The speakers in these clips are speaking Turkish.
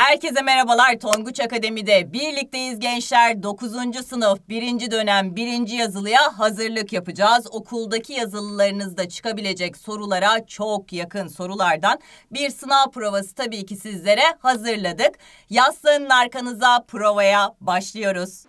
Herkese merhabalar Tonguç Akademi'de birlikteyiz gençler 9. sınıf 1. dönem 1. yazılıya hazırlık yapacağız. Okuldaki yazılılarınızda çıkabilecek sorulara çok yakın sorulardan bir sınav provası tabii ki sizlere hazırladık. Yaslanın arkanıza provaya başlıyoruz.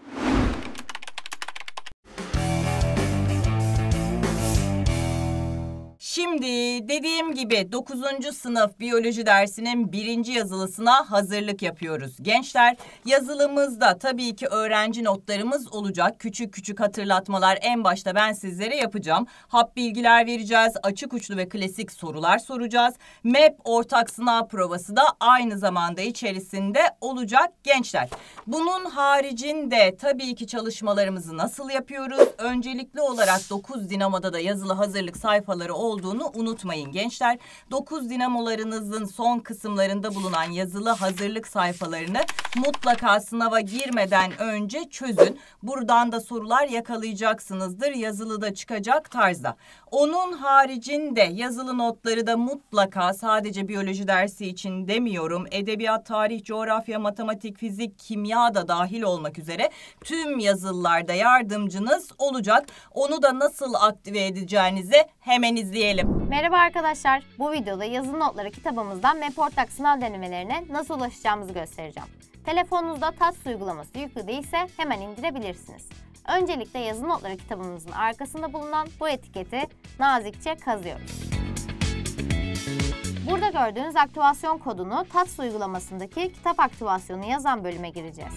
Şimdi dediğim gibi 9. sınıf biyoloji dersinin birinci yazılısına hazırlık yapıyoruz. Gençler yazılımızda tabii ki öğrenci notlarımız olacak. Küçük küçük hatırlatmalar en başta ben sizlere yapacağım. Hap bilgiler vereceğiz. Açık uçlu ve klasik sorular soracağız. MEP ortak sınav provası da aynı zamanda içerisinde olacak gençler. Bunun haricinde tabii ki çalışmalarımızı nasıl yapıyoruz? Öncelikli olarak 9 dinamada da yazılı hazırlık sayfaları olduğu olduğunu unutmayın gençler. 9 dinamolarınızın son kısımlarında bulunan yazılı hazırlık sayfalarını mutlaka sınava girmeden önce çözün. Buradan da sorular yakalayacaksınızdır. Yazılıda çıkacak tarzda. Onun haricinde yazılı notları da mutlaka sadece biyoloji dersi için demiyorum. Edebiyat, tarih, coğrafya, matematik, fizik, kimya da dahil olmak üzere tüm yazılılarda yardımcınız olacak. Onu da nasıl aktive edeceğinizi hemen izleyelim görelim. Merhaba arkadaşlar. Bu videoda yazılı notları kitabımızdan Meportak sınav denemelerine nasıl ulaşacağımızı göstereceğim. Telefonunuzda TATS uygulaması yüklü değilse hemen indirebilirsiniz. Öncelikle yazılı notları kitabımızın arkasında bulunan bu etiketi nazikçe kazıyoruz. Burada gördüğünüz aktivasyon kodunu TATS uygulamasındaki kitap aktivasyonu yazan bölüme gireceğiz.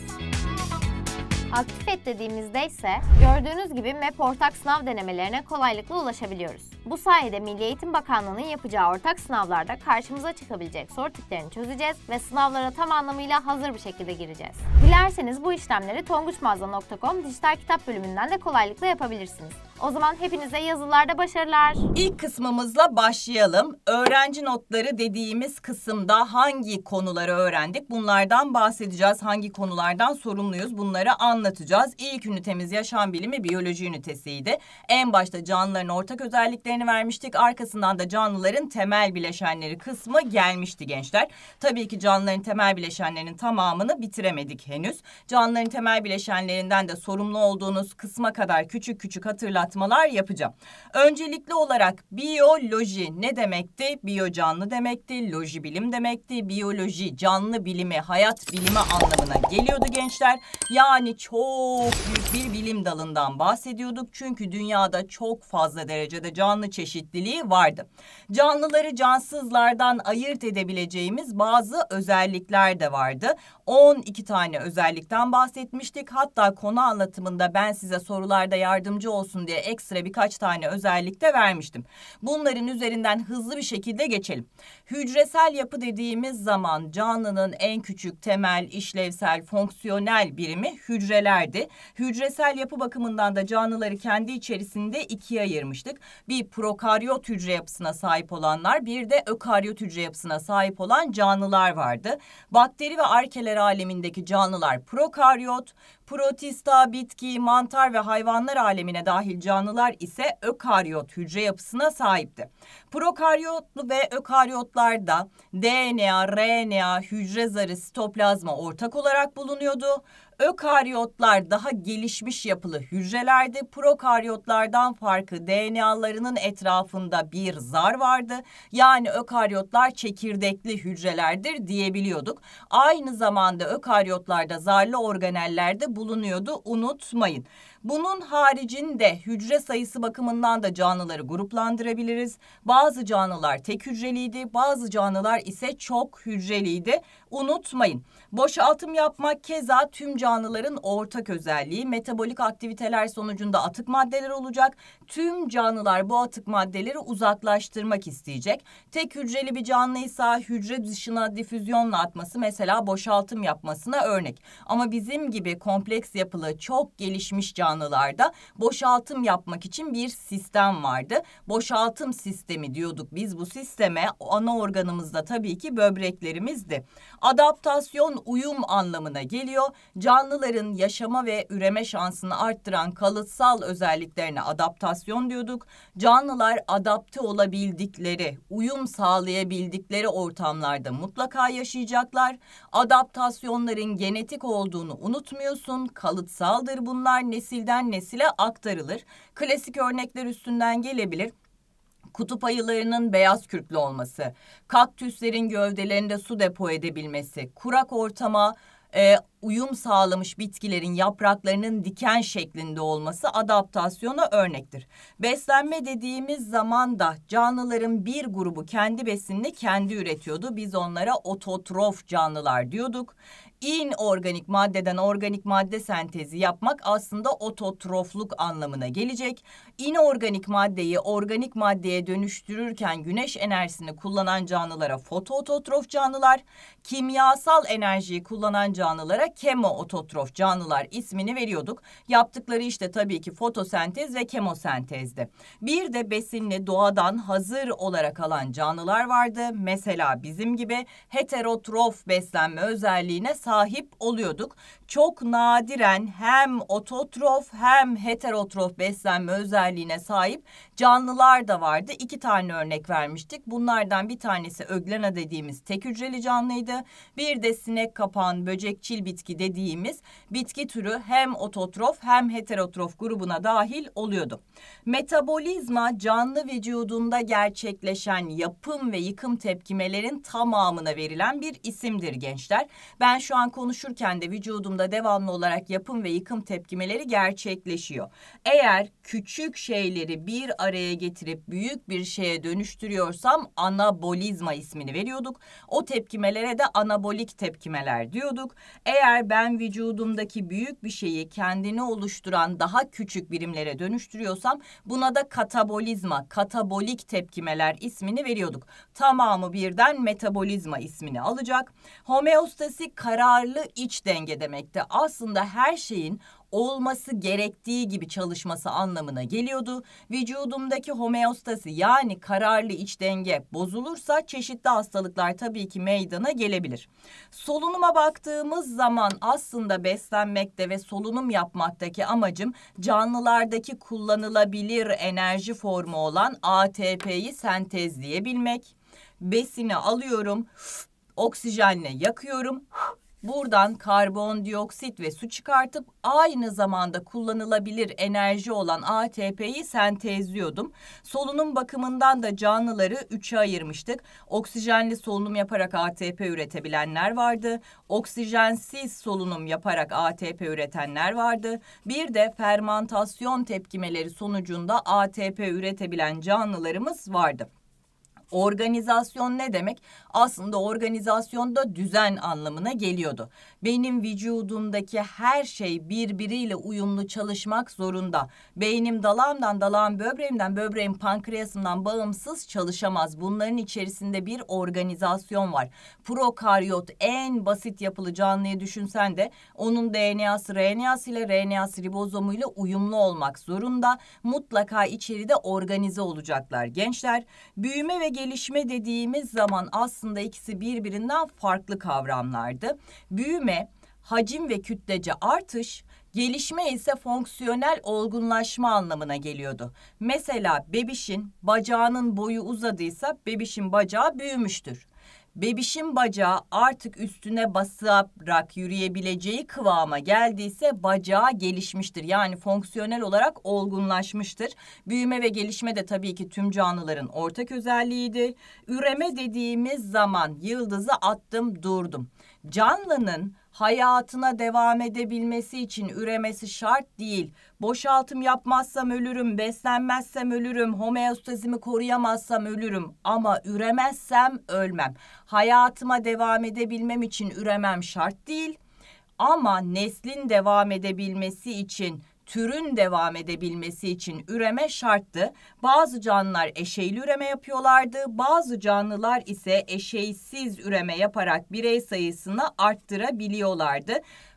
Aktif et dediğimizde ise gördüğünüz gibi MEP ortak sınav denemelerine kolaylıkla ulaşabiliyoruz. Bu sayede Milli Eğitim Bakanlığı'nın yapacağı ortak sınavlarda karşımıza çıkabilecek soru tiplerini çözeceğiz ve sınavlara tam anlamıyla hazır bir şekilde gireceğiz. Dilerseniz bu işlemleri tonguçmazda.com dijital kitap bölümünden de kolaylıkla yapabilirsiniz. O zaman hepinize yazılarda başarılar. İlk kısmımızla başlayalım. Öğrenci notları dediğimiz kısımda hangi konuları öğrendik? Bunlardan bahsedeceğiz. Hangi konulardan sorumluyuz? Bunları anlatacağız. İlk ünitemiz yaşam bilimi biyoloji ünitesiydi. En başta canlıların ortak özellikleri örneklerini vermiştik. Arkasından da canlıların temel bileşenleri kısmı gelmişti gençler. Tabii ki canlıların temel bileşenlerinin tamamını bitiremedik henüz. Canlıların temel bileşenlerinden de sorumlu olduğunuz kısma kadar küçük küçük hatırlatmalar yapacağım. Öncelikli olarak biyoloji ne demekti? Biyo canlı demekti, loji bilim demekti. Biyoloji canlı bilimi, hayat bilimi anlamına geliyordu gençler. Yani çok büyük bir bilim dalından bahsediyorduk. Çünkü dünyada çok fazla derecede canlı canlı çeşitliliği vardı. Canlıları cansızlardan ayırt edebileceğimiz bazı özellikler de vardı. 12 tane özellikten bahsetmiştik. Hatta konu anlatımında ben size sorularda yardımcı olsun diye ekstra birkaç tane özellik de vermiştim. Bunların üzerinden hızlı bir şekilde geçelim. Hücresel yapı dediğimiz zaman canlının en küçük temel, işlevsel, fonksiyonel birimi hücrelerdi. Hücresel yapı bakımından da canlıları kendi içerisinde ikiye ayırmıştık. Bir prokaryot hücre yapısına sahip olanlar bir de ökaryot hücre yapısına sahip olan canlılar vardı. Bakteri ve arkeler alemindeki canlılar prokaryot, protista, bitki, mantar ve hayvanlar alemine dahil canlılar ise ökaryot hücre yapısına sahipti. Prokaryotlu ve ökaryotlarda DNA, RNA, hücre zarı, sitoplazma ortak olarak bulunuyordu. Ökaryotlar daha gelişmiş yapılı hücrelerde prokaryotlardan farkı DNA'larının etrafında bir zar vardı. Yani ökaryotlar çekirdekli hücrelerdir diyebiliyorduk. Aynı zamanda ökaryotlarda zarlı organeller de bulunuyordu unutmayın. Bunun haricinde hücre sayısı bakımından da canlıları gruplandırabiliriz. Bazı canlılar tek hücreliydi, bazı canlılar ise çok hücreliydi. Unutmayın. Boşaltım yapmak keza tüm canlıların ortak özelliği. Metabolik aktiviteler sonucunda atık maddeler olacak. Tüm canlılar bu atık maddeleri uzaklaştırmak isteyecek. Tek hücreli bir canlıysa hücre dışına difüzyonla atması mesela boşaltım yapmasına örnek. Ama bizim gibi kompleks yapılı çok gelişmiş canlılarda boşaltım yapmak için bir sistem vardı. Boşaltım sistemi diyorduk biz bu sisteme ana organımızda tabii ki böbreklerimizdi. Adaptasyon uyum anlamına geliyor. Canlıların yaşama ve üreme şansını arttıran kalıtsal özelliklerine adaptasyon diyorduk. Canlılar adapte olabildikleri, uyum sağlayabildikleri ortamlarda mutlaka yaşayacaklar. Adaptasyonların genetik olduğunu unutmuyorsun. Kalıtsaldır bunlar nesilden nesile aktarılır. Klasik örnekler üstünden gelebilir kutup ayılarının beyaz kürklü olması, kaktüslerin gövdelerinde su depo edebilmesi, kurak ortama e, uyum sağlamış bitkilerin yapraklarının diken şeklinde olması adaptasyona örnektir. Beslenme dediğimiz zaman da canlıların bir grubu kendi besinini kendi üretiyordu. Biz onlara ototrof canlılar diyorduk inorganik maddeden organik madde sentezi yapmak aslında ototrofluk anlamına gelecek. İnorganik maddeyi organik maddeye dönüştürürken güneş enerjisini kullanan canlılara fotoototrof canlılar, kimyasal enerjiyi kullanan canlılara kemoototrof canlılar ismini veriyorduk. Yaptıkları işte tabii ki fotosentez ve kemosentezdi. Bir de besinli doğadan hazır olarak alan canlılar vardı. Mesela bizim gibi heterotrof beslenme özelliğine sahip sahip oluyorduk. Çok nadiren hem ototrof hem heterotrof beslenme özelliğine sahip canlılar da vardı. İki tane örnek vermiştik. Bunlardan bir tanesi öglena dediğimiz tek hücreli canlıydı. Bir de sinek kapan böcekçil bitki dediğimiz bitki türü hem ototrof hem heterotrof grubuna dahil oluyordu. Metabolizma canlı vücudunda gerçekleşen yapım ve yıkım tepkimelerin tamamına verilen bir isimdir gençler. Ben şu an an konuşurken de vücudumda devamlı olarak yapım ve yıkım tepkimeleri gerçekleşiyor. Eğer küçük şeyleri bir araya getirip büyük bir şeye dönüştürüyorsam anabolizma ismini veriyorduk. O tepkimelere de anabolik tepkimeler diyorduk. Eğer ben vücudumdaki büyük bir şeyi kendini oluşturan daha küçük birimlere dönüştürüyorsam buna da katabolizma, katabolik tepkimeler ismini veriyorduk. Tamamı birden metabolizma ismini alacak. Homeostasi karar Kararlı iç denge demekti. Aslında her şeyin olması gerektiği gibi çalışması anlamına geliyordu. Vücudumdaki homeostasi yani kararlı iç denge bozulursa çeşitli hastalıklar tabii ki meydana gelebilir. Solunuma baktığımız zaman aslında beslenmekte ve solunum yapmaktaki amacım canlılardaki kullanılabilir enerji formu olan ATP'yi sentezleyebilmek. Besini alıyorum, oksijenle yakıyorum Buradan karbondioksit ve su çıkartıp aynı zamanda kullanılabilir enerji olan ATP'yi sentezliyordum. Solunum bakımından da canlıları üçe ayırmıştık. Oksijenli solunum yaparak ATP üretebilenler vardı. Oksijensiz solunum yaparak ATP üretenler vardı. Bir de fermantasyon tepkimeleri sonucunda ATP üretebilen canlılarımız vardı. Organizasyon ne demek? Aslında organizasyonda düzen anlamına geliyordu. Benim vücudumdaki her şey birbiriyle uyumlu çalışmak zorunda. Beynim dalağımdan, dalağım böbreğimden, böbreğim pankreasımdan bağımsız çalışamaz. Bunların içerisinde bir organizasyon var. Prokaryot en basit yapılı canlıyı düşünsen de onun DNA'sı RNA'sı ile RNA'sı ribozomu ile uyumlu olmak zorunda. Mutlaka içeride organize olacaklar gençler. Büyüme ve gelişim gelişme dediğimiz zaman aslında ikisi birbirinden farklı kavramlardı. Büyüme, hacim ve kütlece artış, gelişme ise fonksiyonel olgunlaşma anlamına geliyordu. Mesela bebişin bacağının boyu uzadıysa bebişin bacağı büyümüştür. Bebişin bacağı artık üstüne basarak yürüyebileceği kıvama geldiyse bacağı gelişmiştir. Yani fonksiyonel olarak olgunlaşmıştır. Büyüme ve gelişme de tabii ki tüm canlıların ortak özelliğidir. Üreme dediğimiz zaman yıldızı attım durdum. Canlının hayatına devam edebilmesi için üremesi şart değil. Boşaltım yapmazsam ölürüm, beslenmezsem ölürüm, homeostazimi koruyamazsam ölürüm ama üremezsem ölmem. Hayatıma devam edebilmem için üremem şart değil ama neslin devam edebilmesi için türün devam edebilmesi için üreme şarttı. Bazı canlılar eşeyli üreme yapıyorlardı. Bazı canlılar ise eşeysiz üreme yaparak birey sayısını arttırabiliyorlardı.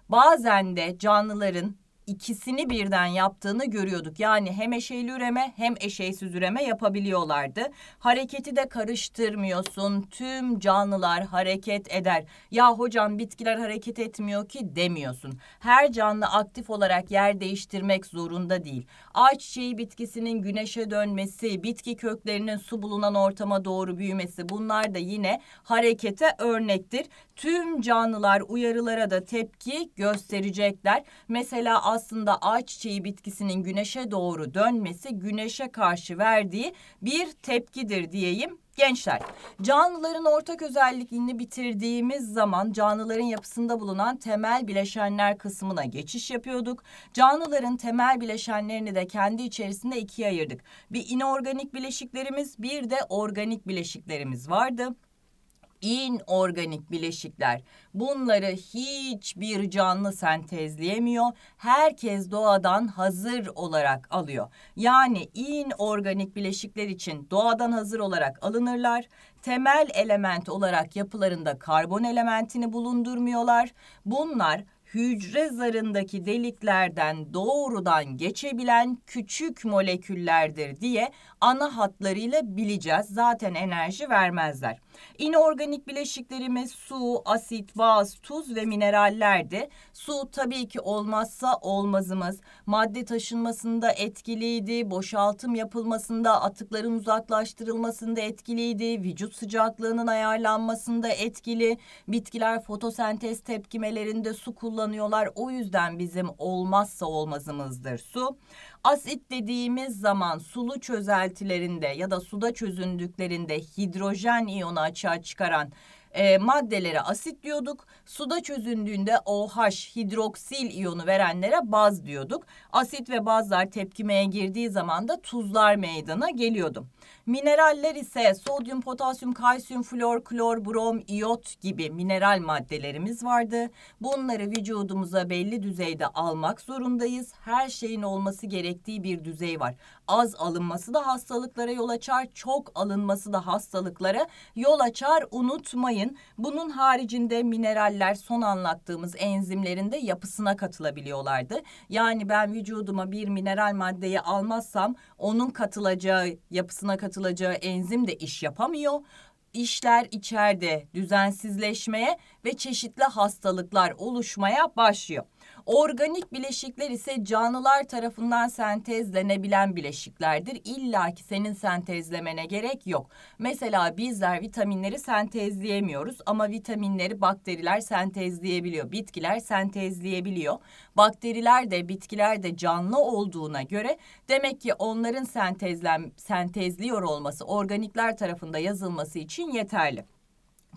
Bazen de canlıların ikisini birden yaptığını görüyorduk. Yani hem eşeyli üreme hem eşeysiz üreme yapabiliyorlardı. Hareketi de karıştırmıyorsun. Tüm canlılar hareket eder. Ya hocam bitkiler hareket etmiyor ki demiyorsun. Her canlı aktif olarak yer değiştirmek zorunda değil. Ayçiçeği bitkisinin güneşe dönmesi, bitki köklerinin su bulunan ortama doğru büyümesi bunlar da yine harekete örnektir tüm canlılar uyarılara da tepki gösterecekler. Mesela aslında ağaççiçeği bitkisinin güneşe doğru dönmesi güneşe karşı verdiği bir tepkidir diyeyim Gençler, canlıların ortak özelliklerini bitirdiğimiz zaman canlıların yapısında bulunan temel bileşenler kısmına geçiş yapıyorduk. Canlıların temel bileşenlerini de kendi içerisinde ikiye ayırdık. Bir inorganik bileşiklerimiz, bir de organik bileşiklerimiz vardı inorganik bileşikler. Bunları hiçbir canlı sentezleyemiyor. Herkes doğadan hazır olarak alıyor. Yani inorganik bileşikler için doğadan hazır olarak alınırlar. Temel element olarak yapılarında karbon elementini bulundurmuyorlar. Bunlar hücre zarındaki deliklerden doğrudan geçebilen küçük moleküllerdir diye ana hatlarıyla bileceğiz. Zaten enerji vermezler. İnorganik bileşiklerimiz su, asit, baz, tuz ve minerallerdi. Su tabii ki olmazsa olmazımız. Madde taşınmasında etkiliydi, boşaltım yapılmasında, atıkların uzaklaştırılmasında etkiliydi, vücut sıcaklığının ayarlanmasında etkili, bitkiler fotosentez tepkimelerinde su kullanılmasında kullanıyorlar. O yüzden bizim olmazsa olmazımızdır su. Asit dediğimiz zaman sulu çözeltilerinde ya da suda çözündüklerinde hidrojen iyonu açığa çıkaran e, maddelere asit diyorduk. Suda çözündüğünde OH hidroksil iyonu verenlere baz diyorduk. Asit ve bazlar tepkimeye girdiği zaman da tuzlar meydana geliyordu. Mineraller ise sodyum, potasyum, kalsiyum, flor, klor, brom, iot gibi mineral maddelerimiz vardı. Bunları vücudumuza belli düzeyde almak zorundayız. Her şeyin olması gerektiği bir düzey var. Az alınması da hastalıklara yol açar, çok alınması da hastalıklara yol açar. Unutmayın. Bunun haricinde mineraller son anlattığımız enzimlerin de yapısına katılabiliyorlardı. Yani ben vücuduma bir mineral maddeyi almazsam onun katılacağı yapısına katılacağı enzim de iş yapamıyor. İşler içeride düzensizleşmeye ve çeşitli hastalıklar oluşmaya başlıyor. Organik bileşikler ise canlılar tarafından sentezlenebilen bileşiklerdir. İlla ki senin sentezlemene gerek yok. Mesela bizler vitaminleri sentezleyemiyoruz ama vitaminleri bakteriler sentezleyebiliyor. Bitkiler sentezleyebiliyor. Bakteriler de bitkiler de canlı olduğuna göre demek ki onların sentezlen, sentezliyor olması organikler tarafında yazılması için yeterli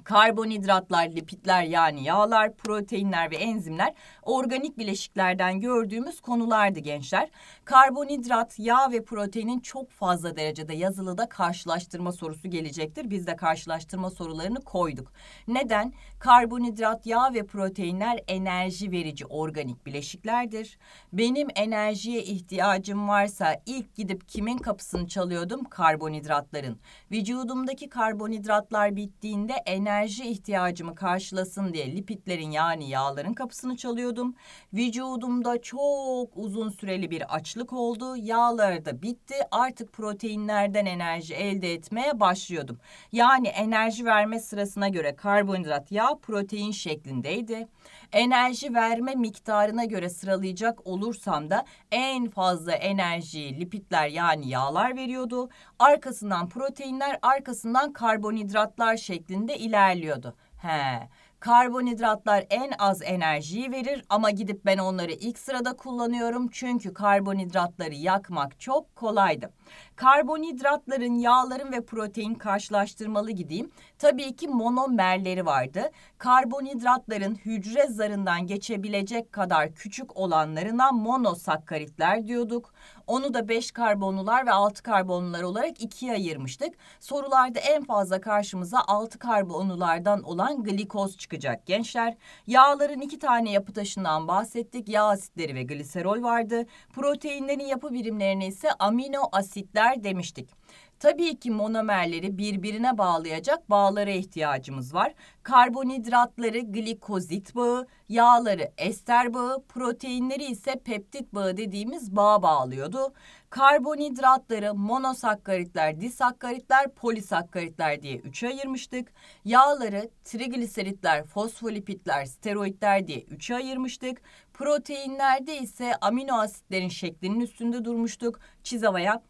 karbonhidratlar, lipitler yani yağlar, proteinler ve enzimler organik bileşiklerden gördüğümüz konulardı gençler. Karbonhidrat, yağ ve proteinin çok fazla derecede yazılıda karşılaştırma sorusu gelecektir. Biz de karşılaştırma sorularını koyduk. Neden? Karbonhidrat, yağ ve proteinler enerji verici organik bileşiklerdir. Benim enerjiye ihtiyacım varsa ilk gidip kimin kapısını çalıyordum? Karbonhidratların. Vücudumdaki karbonhidratlar bittiğinde enerji ihtiyacımı karşılasın diye lipitlerin yani yağların kapısını çalıyordum. Vücudumda çok uzun süreli bir açlık açlık oldu, yağlar da bitti. Artık proteinlerden enerji elde etmeye başlıyordum. Yani enerji verme sırasına göre karbonhidrat, yağ, protein şeklindeydi. Enerji verme miktarına göre sıralayacak olursam da en fazla enerjiyi lipitler yani yağlar veriyordu. Arkasından proteinler, arkasından karbonhidratlar şeklinde ilerliyordu. He. Karbonhidratlar en az enerjiyi verir ama gidip ben onları ilk sırada kullanıyorum çünkü karbonhidratları yakmak çok kolaydı. Karbonhidratların, yağların ve protein karşılaştırmalı gideyim. Tabii ki monomerleri vardı. Karbonhidratların hücre zarından geçebilecek kadar küçük olanlarına monosakkaritler diyorduk. Onu da 5 karbonlular ve 6 karbonlular olarak ikiye ayırmıştık. Sorularda en fazla karşımıza 6 karbonlulardan olan glikoz çıkacak gençler. Yağların iki tane yapı taşından bahsettik. Yağ asitleri ve gliserol vardı. Proteinlerin yapı birimlerine ise amino asitler demiştik. Tabii ki monomerleri birbirine bağlayacak bağlara ihtiyacımız var. Karbonhidratları glikozit bağı, yağları ester bağı, proteinleri ise peptit bağı dediğimiz bağ bağlıyordu. Karbonhidratları monosakkaritler, disakkaritler, polisakkaritler diye üçe ayırmıştık. Yağları trigliseritler, fosfolipitler, steroidler diye üçe ayırmıştık. Proteinlerde ise amino asitlerin şeklinin üstünde durmuştuk. Çiz havaya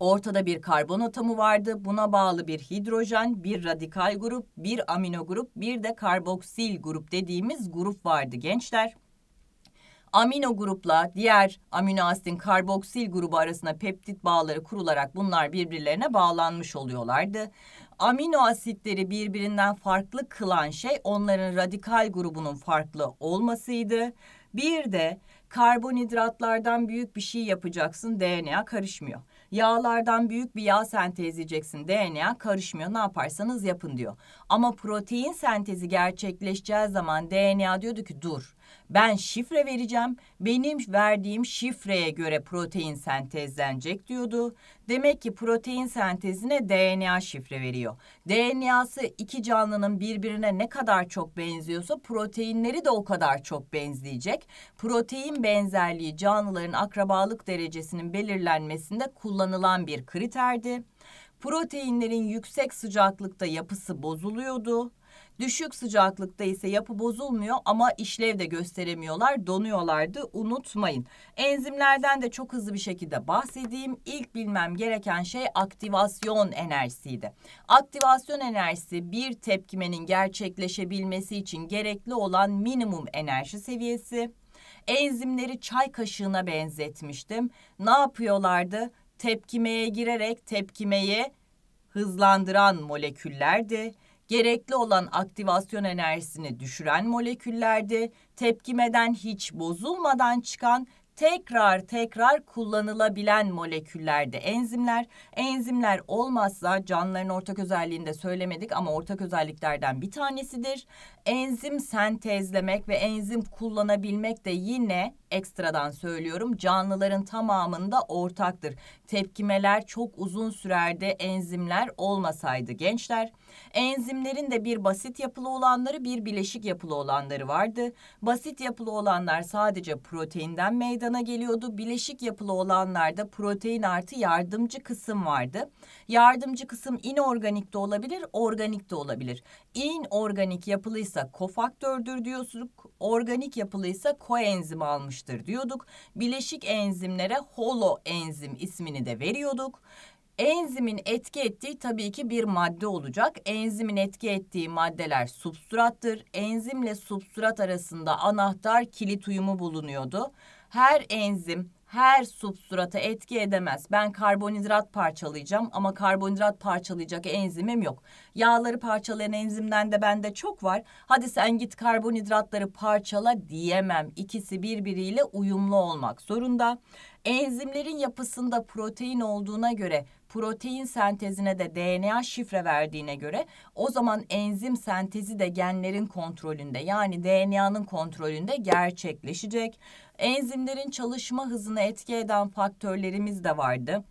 Ortada bir karbon atomu vardı. Buna bağlı bir hidrojen, bir radikal grup, bir amino grup, bir de karboksil grup dediğimiz grup vardı gençler. Amino grupla diğer amino asitin karboksil grubu arasında peptit bağları kurularak bunlar birbirlerine bağlanmış oluyorlardı. Amino asitleri birbirinden farklı kılan şey onların radikal grubunun farklı olmasıydı. Bir de karbonhidratlardan büyük bir şey yapacaksın DNA karışmıyor. Yağlardan büyük bir yağ sentezleyeceksin. DNA karışmıyor ne yaparsanız yapın diyor. Ama protein sentezi gerçekleşeceği zaman DNA diyordu ki dur. Ben şifre vereceğim. Benim verdiğim şifreye göre protein sentezlenecek diyordu. Demek ki protein sentezine DNA şifre veriyor. DNA'sı iki canlının birbirine ne kadar çok benziyorsa proteinleri de o kadar çok benzeyecek. Protein benzerliği canlıların akrabalık derecesinin belirlenmesinde kullanılan bir kriterdi. Proteinlerin yüksek sıcaklıkta yapısı bozuluyordu. Düşük sıcaklıkta ise yapı bozulmuyor ama işlev de gösteremiyorlar, donuyorlardı unutmayın. Enzimlerden de çok hızlı bir şekilde bahsedeyim. İlk bilmem gereken şey aktivasyon enerjisiydi. Aktivasyon enerjisi bir tepkimenin gerçekleşebilmesi için gerekli olan minimum enerji seviyesi. Enzimleri çay kaşığına benzetmiştim. Ne yapıyorlardı? Tepkimeye girerek tepkimeyi hızlandıran moleküllerdi gerekli olan aktivasyon enerjisini düşüren moleküllerde tepkimeden hiç bozulmadan çıkan tekrar tekrar kullanılabilen moleküllerde enzimler. Enzimler olmazsa canlıların ortak özelliğini de söylemedik ama ortak özelliklerden bir tanesidir. Enzim sentezlemek ve enzim kullanabilmek de yine ekstradan söylüyorum canlıların tamamında ortaktır. Tepkimeler çok uzun sürerdi enzimler olmasaydı gençler. Enzimlerin de bir basit yapılı olanları bir bileşik yapılı olanları vardı. Basit yapılı olanlar sadece proteinden meydana meydana geliyordu. Bileşik yapılı olanlarda protein artı yardımcı kısım vardı. Yardımcı kısım inorganik de olabilir, organik de olabilir. İnorganik yapılıysa kofaktördür diyorduk. Organik yapılıysa koenzim almıştır diyorduk. Bileşik enzimlere holoenzim ismini de veriyorduk. Enzimin etki ettiği tabii ki bir madde olacak. Enzimin etki ettiği maddeler substrattır. Enzimle substrat arasında anahtar kilit uyumu bulunuyordu her enzim her substrata etki edemez. Ben karbonhidrat parçalayacağım ama karbonhidrat parçalayacak enzimim yok. Yağları parçalayan enzimden de bende çok var. Hadi sen git karbonhidratları parçala diyemem. İkisi birbiriyle uyumlu olmak zorunda. Enzimlerin yapısında protein olduğuna göre protein sentezine de DNA şifre verdiğine göre o zaman enzim sentezi de genlerin kontrolünde yani DNA'nın kontrolünde gerçekleşecek. Enzimlerin çalışma hızını etki eden faktörlerimiz de vardı.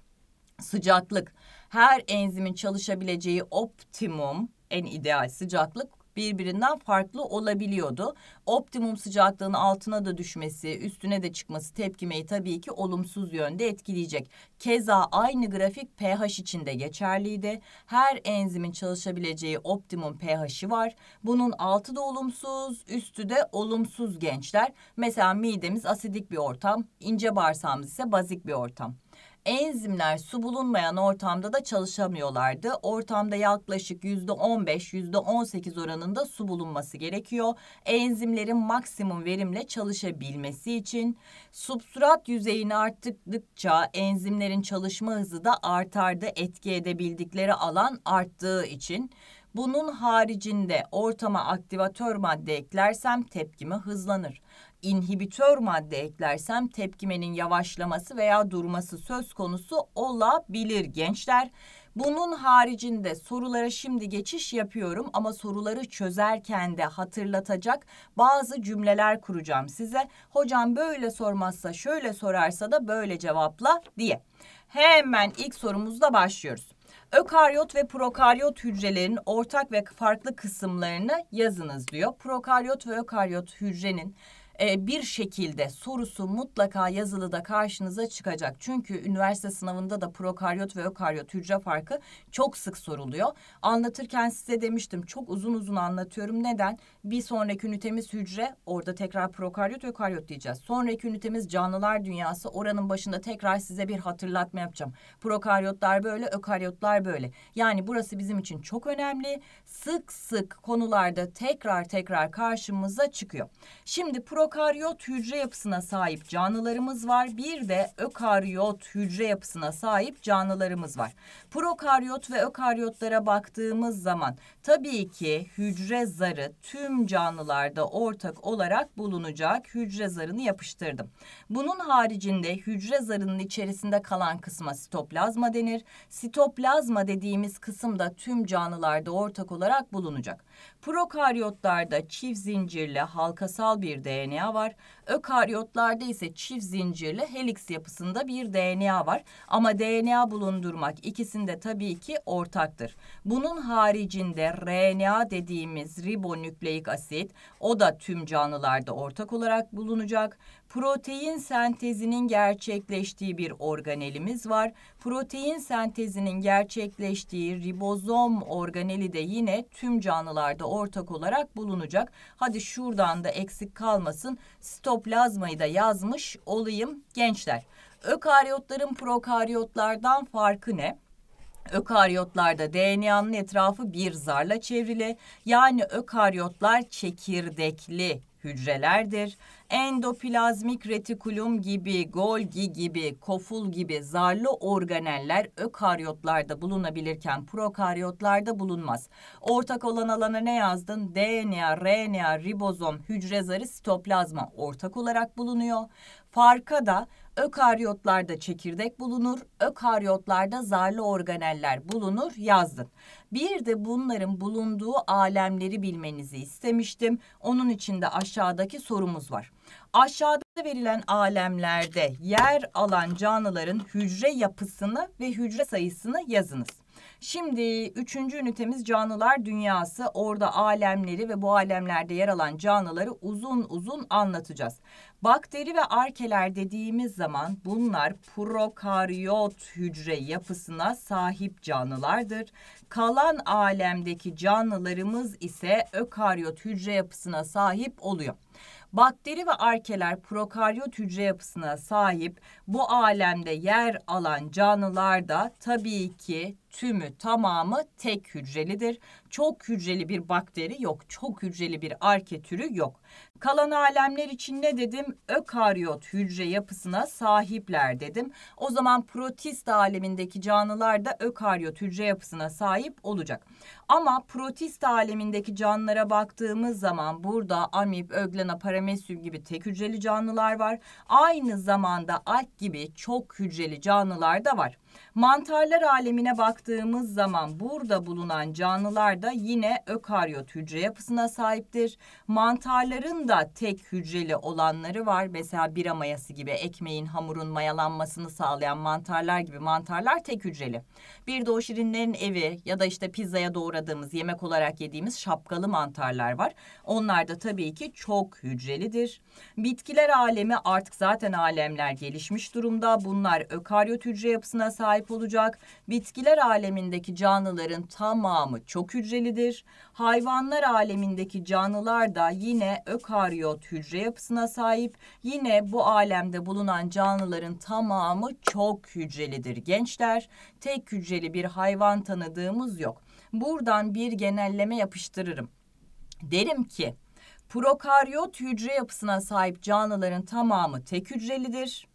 Sıcaklık her enzimin çalışabileceği optimum en ideal sıcaklık birbirinden farklı olabiliyordu. Optimum sıcaklığın altına da düşmesi, üstüne de çıkması tepkimeyi tabii ki olumsuz yönde etkileyecek. Keza aynı grafik pH için de geçerliydi. Her enzimin çalışabileceği optimum pH'i var. Bunun altı da olumsuz, üstü de olumsuz gençler. Mesela midemiz asidik bir ortam, ince bağırsağımız ise bazik bir ortam. Enzimler su bulunmayan ortamda da çalışamıyorlardı. Ortamda yaklaşık %15, %18 oranında su bulunması gerekiyor. Enzimlerin maksimum verimle çalışabilmesi için substrat yüzeyini arttıkça enzimlerin çalışma hızı da artardı. Etki edebildikleri alan arttığı için. Bunun haricinde ortama aktivatör madde eklersem tepkimi hızlanır inhibitör madde eklersem tepkimenin yavaşlaması veya durması söz konusu olabilir gençler. Bunun haricinde sorulara şimdi geçiş yapıyorum ama soruları çözerken de hatırlatacak bazı cümleler kuracağım size. Hocam böyle sormazsa şöyle sorarsa da böyle cevapla diye. Hemen ilk sorumuzla başlıyoruz. Ökaryot ve prokaryot hücrelerin ortak ve farklı kısımlarını yazınız diyor. Prokaryot ve ökaryot hücrenin e, bir şekilde sorusu mutlaka yazılıda karşınıza çıkacak. Çünkü üniversite sınavında da prokaryot ve ökaryot hücre farkı çok sık soruluyor. Anlatırken size demiştim çok uzun uzun anlatıyorum. Neden? Bir sonraki ünitemiz hücre orada tekrar prokaryot ökaryot diyeceğiz. Sonraki ünitemiz canlılar dünyası oranın başında tekrar size bir hatırlatma yapacağım. Prokaryotlar böyle ökaryotlar böyle. Yani burası bizim için çok önemli. Sık sık konularda tekrar tekrar karşımıza çıkıyor. Şimdi pro prokaryot hücre yapısına sahip canlılarımız var. Bir de ökaryot hücre yapısına sahip canlılarımız var. Prokaryot ve ökaryotlara baktığımız zaman tabii ki hücre zarı tüm canlılarda ortak olarak bulunacak hücre zarını yapıştırdım. Bunun haricinde hücre zarının içerisinde kalan kısma sitoplazma denir. Sitoplazma dediğimiz kısım da tüm canlılarda ortak olarak bulunacak. Prokaryotlarda çift zincirli halkasal bir DNA DNA var. Ökaryotlarda ise çift zincirli helix yapısında bir DNA var. Ama DNA bulundurmak ikisinde tabii ki ortaktır. Bunun haricinde RNA dediğimiz ribonükleik asit o da tüm canlılarda ortak olarak bulunacak protein sentezinin gerçekleştiği bir organelimiz var. Protein sentezinin gerçekleştiği ribozom organeli de yine tüm canlılarda ortak olarak bulunacak. Hadi şuradan da eksik kalmasın. Stoplazmayı da yazmış olayım gençler. Ökaryotların prokaryotlardan farkı ne? Ökaryotlarda DNA'nın etrafı bir zarla çevrili. Yani ökaryotlar çekirdekli hücrelerdir endoplazmik retikulum gibi, Golgi gibi, koful gibi zarlı organeller ökaryotlarda bulunabilirken prokaryotlarda bulunmaz. Ortak olan alana ne yazdın? DNA, RNA, ribozom, hücre zarı, sitoplazma ortak olarak bulunuyor. Farka da Ökaryotlarda çekirdek bulunur, ökaryotlarda zarlı organeller bulunur yazdın. Bir de bunların bulunduğu alemleri bilmenizi istemiştim. Onun için de aşağıdaki sorumuz var. Aşağıda verilen alemlerde yer alan canlıların hücre yapısını ve hücre sayısını yazınız. Şimdi üçüncü ünitemiz canlılar dünyası. Orada alemleri ve bu alemlerde yer alan canlıları uzun uzun anlatacağız. Bakteri ve arkeler dediğimiz zaman bunlar prokaryot hücre yapısına sahip canlılardır. Kalan alemdeki canlılarımız ise ökaryot hücre yapısına sahip oluyor. Bakteri ve arkeler prokaryot hücre yapısına sahip bu alemde yer alan canlılar da tabii ki tümü tamamı tek hücrelidir. Çok hücreli bir bakteri yok, çok hücreli bir arke türü yok. Kalan alemler için ne dedim? Ökaryot hücre yapısına sahipler dedim. O zaman protist alemindeki canlılar da ökaryot hücre yapısına sahip olacak. Ama protist alemindeki canlılara baktığımız zaman burada amip, öglena, paramesül gibi tek hücreli canlılar var. Aynı zamanda alk gibi çok hücreli canlılar da var. Mantarlar alemine baktığımız zaman burada bulunan canlılar da yine ökaryot hücre yapısına sahiptir. Mantarların da tek hücreli olanları var. Mesela bira mayası gibi ekmeğin hamurun mayalanmasını sağlayan mantarlar gibi mantarlar tek hücreli. Bir de o şirinlerin evi ya da işte pizzaya doğradığımız yemek olarak yediğimiz şapkalı mantarlar var. Onlar da tabii ki çok hücrelidir. Bitkiler alemi artık zaten alemler gelişmiş durumda. Bunlar ökaryot hücre yapısına sahip sahip olacak. Bitkiler alemindeki canlıların tamamı çok hücrelidir. Hayvanlar alemindeki canlılar da yine ökaryot hücre yapısına sahip. Yine bu alemde bulunan canlıların tamamı çok hücrelidir gençler. Tek hücreli bir hayvan tanıdığımız yok. Buradan bir genelleme yapıştırırım. Derim ki prokaryot hücre yapısına sahip canlıların tamamı tek hücrelidir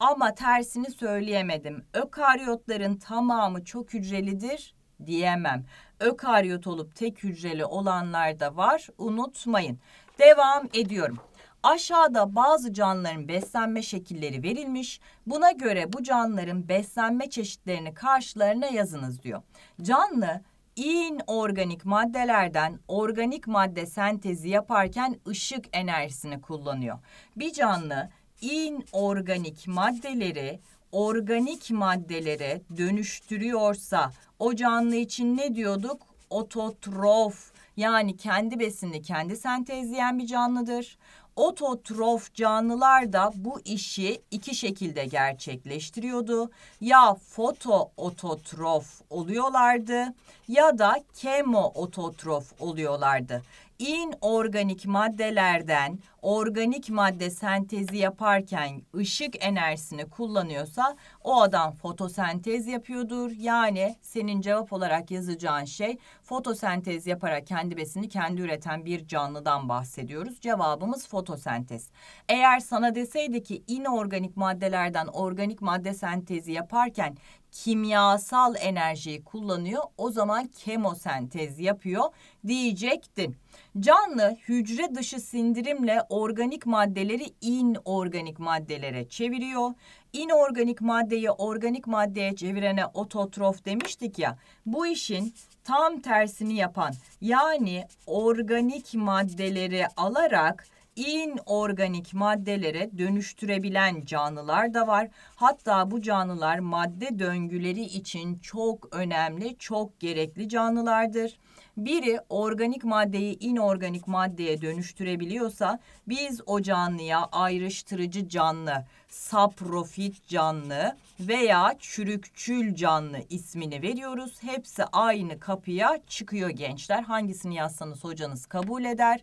ama tersini söyleyemedim. Ökaryotların tamamı çok hücrelidir diyemem. Ökaryot olup tek hücreli olanlar da var. Unutmayın. Devam ediyorum. Aşağıda bazı canlıların beslenme şekilleri verilmiş. Buna göre bu canlıların beslenme çeşitlerini karşılarına yazınız diyor. Canlı inorganik maddelerden organik madde sentezi yaparken ışık enerjisini kullanıyor. Bir canlı inorganik maddeleri organik maddelere dönüştürüyorsa o canlı için ne diyorduk? Ototrof yani kendi besini kendi sentezleyen bir canlıdır. Ototrof canlılar da bu işi iki şekilde gerçekleştiriyordu. Ya fotoototrof oluyorlardı ya da kemoototrof oluyorlardı inorganik maddelerden organik madde sentezi yaparken ışık enerjisini kullanıyorsa o adam fotosentez yapıyordur. Yani senin cevap olarak yazacağın şey fotosentez yaparak kendi besini kendi üreten bir canlıdan bahsediyoruz. Cevabımız fotosentez. Eğer sana deseydi ki inorganik maddelerden organik madde sentezi yaparken kimyasal enerjiyi kullanıyor. O zaman kemosentez yapıyor diyecektin. Canlı hücre dışı sindirimle organik maddeleri inorganik maddelere çeviriyor. İnorganik maddeyi organik maddeye çevirene ototrof demiştik ya. Bu işin tam tersini yapan yani organik maddeleri alarak inorganik maddelere dönüştürebilen canlılar da var. Hatta bu canlılar madde döngüleri için çok önemli, çok gerekli canlılardır. Biri organik maddeyi inorganik maddeye dönüştürebiliyorsa biz o canlıya ayrıştırıcı canlı, saprofit canlı veya çürükçül canlı ismini veriyoruz. Hepsi aynı kapıya çıkıyor gençler. Hangisini yazsanız hocanız kabul eder.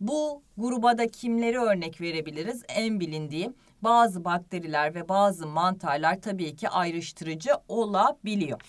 Bu gruba da kimleri örnek verebiliriz? En bilindiği bazı bakteriler ve bazı mantarlar tabii ki ayrıştırıcı olabiliyor.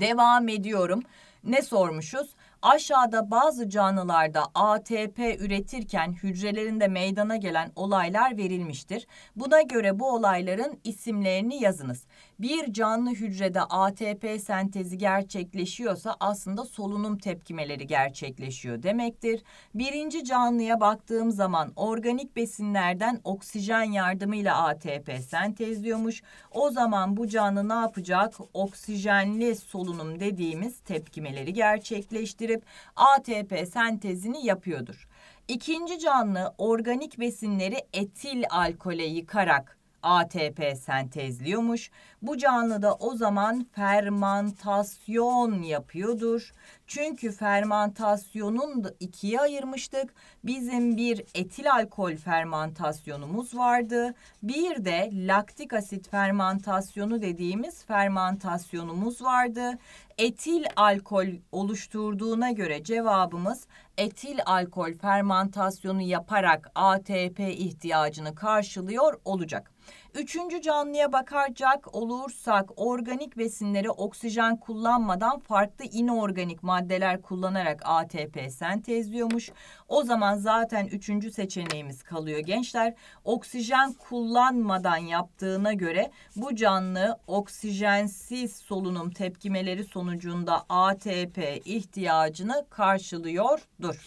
Devam ediyorum. Ne sormuşuz? Aşağıda bazı canlılarda ATP üretirken hücrelerinde meydana gelen olaylar verilmiştir. Buna göre bu olayların isimlerini yazınız bir canlı hücrede ATP sentezi gerçekleşiyorsa aslında solunum tepkimeleri gerçekleşiyor demektir. Birinci canlıya baktığım zaman organik besinlerden oksijen yardımıyla ATP sentezliyormuş. O zaman bu canlı ne yapacak? Oksijenli solunum dediğimiz tepkimeleri gerçekleştirip ATP sentezini yapıyordur. İkinci canlı organik besinleri etil alkole yıkarak ATP sentezliyormuş. Bu canlı da o zaman fermantasyon yapıyordur. Çünkü fermantasyonun da ikiye ayırmıştık. Bizim bir etil alkol fermantasyonumuz vardı. Bir de laktik asit fermantasyonu dediğimiz fermantasyonumuz vardı. Etil alkol oluşturduğuna göre cevabımız etil alkol fermantasyonu yaparak ATP ihtiyacını karşılıyor olacak. Üçüncü canlıya bakacak olursak organik besinleri oksijen kullanmadan farklı inorganik maddeler kullanarak ATP sentezliyormuş. O zaman zaten üçüncü seçeneğimiz kalıyor gençler. Oksijen kullanmadan yaptığına göre bu canlı oksijensiz solunum tepkimeleri sonucunda ATP ihtiyacını karşılıyordur.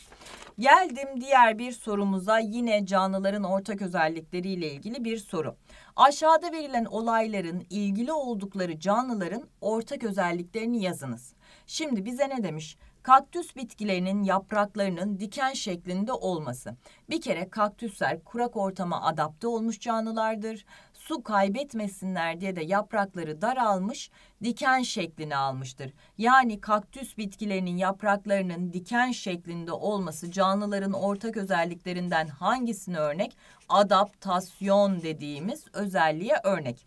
Geldim diğer bir sorumuza yine canlıların ortak özellikleriyle ilgili bir soru. Aşağıda verilen olayların ilgili oldukları canlıların ortak özelliklerini yazınız. Şimdi bize ne demiş? Kaktüs bitkilerinin yapraklarının diken şeklinde olması. Bir kere kaktüsler kurak ortama adapte olmuş canlılardır su kaybetmesinler diye de yaprakları daralmış, diken şeklini almıştır. Yani kaktüs bitkilerinin yapraklarının diken şeklinde olması canlıların ortak özelliklerinden hangisine örnek? Adaptasyon dediğimiz özelliğe örnek.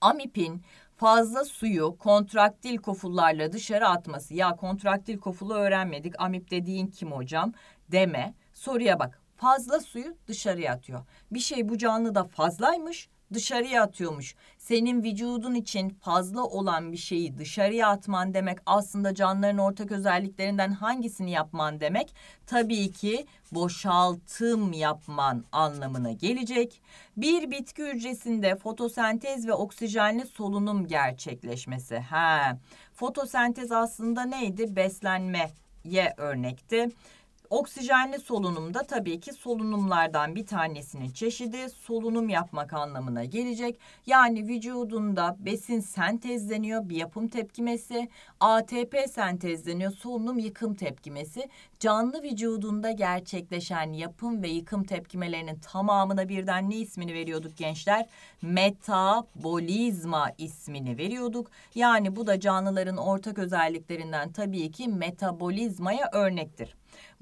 Amipin fazla suyu kontraktil kofullarla dışarı atması. Ya kontraktil kofulu öğrenmedik. Amip dediğin kim hocam? Deme. Soruya bak fazla suyu dışarıya atıyor. Bir şey bu canlıda fazlaymış dışarıya atıyormuş. Senin vücudun için fazla olan bir şeyi dışarıya atman demek aslında canlıların ortak özelliklerinden hangisini yapman demek? Tabii ki boşaltım yapman anlamına gelecek. Bir bitki hücresinde fotosentez ve oksijenli solunum gerçekleşmesi. He. Fotosentez aslında neydi? Beslenmeye örnekti. Oksijenli solunumda tabii ki solunumlardan bir tanesinin çeşidi solunum yapmak anlamına gelecek. Yani vücudunda besin sentezleniyor, bir yapım tepkimesi, ATP sentezleniyor, solunum yıkım tepkimesi. Canlı vücudunda gerçekleşen yapım ve yıkım tepkimelerinin tamamına birden ne ismini veriyorduk gençler? Metabolizma ismini veriyorduk. Yani bu da canlıların ortak özelliklerinden tabii ki metabolizmaya örnektir.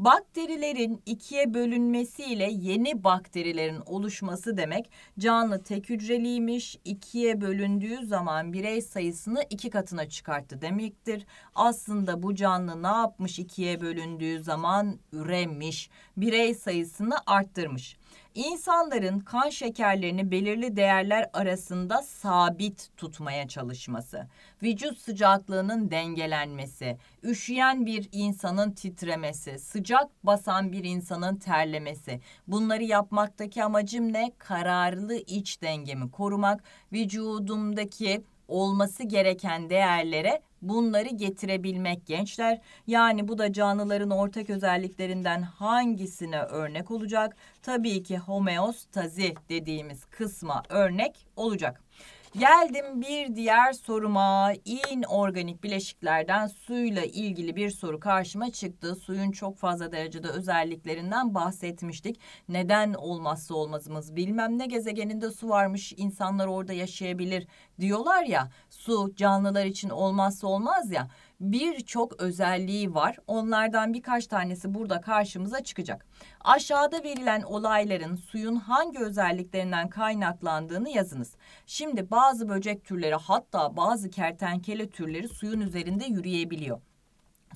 Bakterilerin ikiye bölünmesiyle yeni bakterilerin oluşması demek canlı tek hücreliymiş, ikiye bölündüğü zaman birey sayısını iki katına çıkarttı demektir. Aslında bu canlı ne yapmış ikiye bölündüğü zaman üremiş, birey sayısını arttırmış. İnsanların kan şekerlerini belirli değerler arasında sabit tutmaya çalışması, vücut sıcaklığının dengelenmesi, üşüyen bir insanın titremesi, sıcak basan bir insanın terlemesi. Bunları yapmaktaki amacım ne? Kararlı iç dengemi korumak, vücudumdaki olması gereken değerlere bunları getirebilmek gençler. Yani bu da canlıların ortak özelliklerinden hangisine örnek olacak? Tabii ki homeostazi dediğimiz kısma örnek olacak. Geldim bir diğer soruma. İnorganik bileşiklerden suyla ilgili bir soru karşıma çıktı. Suyun çok fazla derecede özelliklerinden bahsetmiştik. Neden olmazsa olmazımız bilmem ne gezegeninde su varmış insanlar orada yaşayabilir diyorlar ya su canlılar için olmazsa olmaz ya birçok özelliği var. Onlardan birkaç tanesi burada karşımıza çıkacak. Aşağıda verilen olayların suyun hangi özelliklerinden kaynaklandığını yazınız. Şimdi bazı böcek türleri hatta bazı kertenkele türleri suyun üzerinde yürüyebiliyor.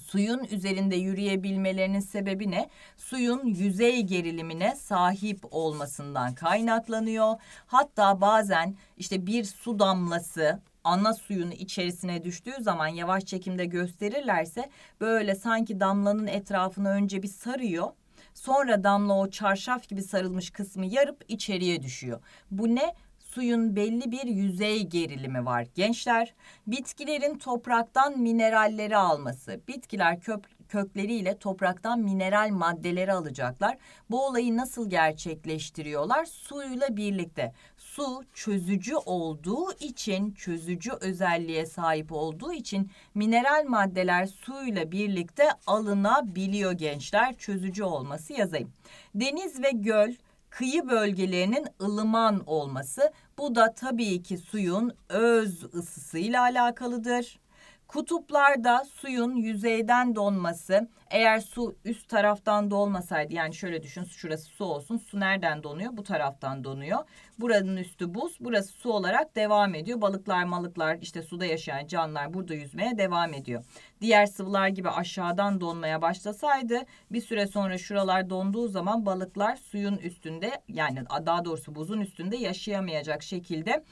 Suyun üzerinde yürüyebilmelerinin sebebi ne? Suyun yüzey gerilimine sahip olmasından kaynaklanıyor. Hatta bazen işte bir su damlası ana suyunu içerisine düştüğü zaman yavaş çekimde gösterirlerse böyle sanki damlanın etrafını önce bir sarıyor. Sonra damla o çarşaf gibi sarılmış kısmı yarıp içeriye düşüyor. Bu ne? suyun belli bir yüzey gerilimi var gençler. Bitkilerin topraktan mineralleri alması. Bitkiler köp kökleriyle topraktan mineral maddeleri alacaklar. Bu olayı nasıl gerçekleştiriyorlar? Suyla birlikte su çözücü olduğu için çözücü özelliğe sahip olduğu için mineral maddeler suyla birlikte alınabiliyor gençler. Çözücü olması yazayım. Deniz ve göl kıyı bölgelerinin ılıman olması bu da tabii ki suyun öz ısısıyla alakalıdır. Kutuplarda suyun yüzeyden donması eğer su üst taraftan dolmasaydı yani şöyle düşün şurası su olsun su nereden donuyor bu taraftan donuyor. Buranın üstü buz burası su olarak devam ediyor balıklar malıklar işte suda yaşayan canlılar burada yüzmeye devam ediyor. Diğer sıvılar gibi aşağıdan donmaya başlasaydı bir süre sonra şuralar donduğu zaman balıklar suyun üstünde yani daha doğrusu buzun üstünde yaşayamayacak şekilde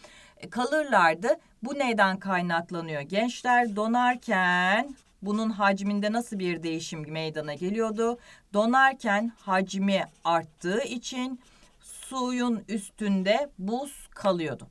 kalırlardı. Bu neyden kaynaklanıyor? Gençler donarken bunun hacminde nasıl bir değişim meydana geliyordu? Donarken hacmi arttığı için suyun üstünde buz kalıyordu.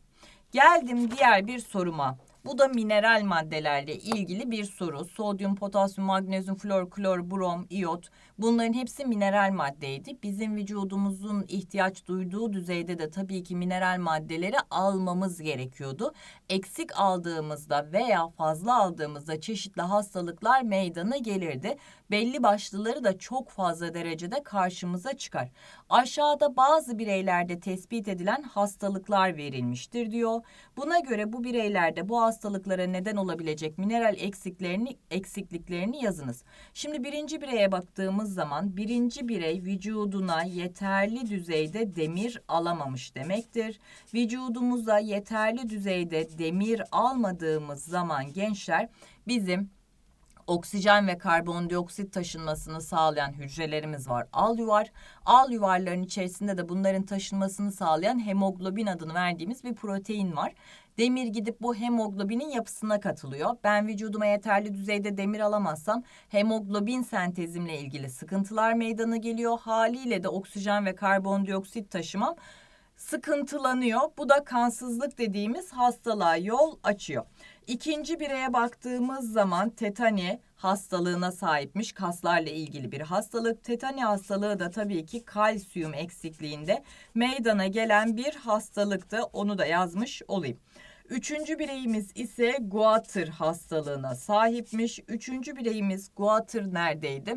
Geldim diğer bir soruma. Bu da mineral maddelerle ilgili bir soru. Sodyum, potasyum, magnezyum, flor, klor, brom, iyot. Bunların hepsi mineral maddeydi. Bizim vücudumuzun ihtiyaç duyduğu düzeyde de tabii ki mineral maddeleri almamız gerekiyordu. Eksik aldığımızda veya fazla aldığımızda çeşitli hastalıklar meydana gelirdi. Belli başlıları da çok fazla derecede karşımıza çıkar. Aşağıda bazı bireylerde tespit edilen hastalıklar verilmiştir diyor. Buna göre bu bireylerde bu hastalıklara neden olabilecek mineral eksiklerini eksikliklerini yazınız. Şimdi birinci bireye baktığımız zaman birinci birey vücuduna yeterli düzeyde demir alamamış demektir. Vücudumuza yeterli düzeyde demir almadığımız zaman gençler bizim oksijen ve karbondioksit taşınmasını sağlayan hücrelerimiz var. Al yuvar. Al yuvarların içerisinde de bunların taşınmasını sağlayan hemoglobin adını verdiğimiz bir protein var. Demir gidip bu hemoglobinin yapısına katılıyor. Ben vücuduma yeterli düzeyde demir alamazsam hemoglobin sentezimle ilgili sıkıntılar meydana geliyor. Haliyle de oksijen ve karbondioksit taşımam sıkıntılanıyor. Bu da kansızlık dediğimiz hastalığa yol açıyor. İkinci bireye baktığımız zaman tetani hastalığına sahipmiş kaslarla ilgili bir hastalık. Tetani hastalığı da tabii ki kalsiyum eksikliğinde meydana gelen bir hastalıktı. Onu da yazmış olayım. Üçüncü bireyimiz ise guatr hastalığına sahipmiş. Üçüncü bireyimiz guatr neredeydi?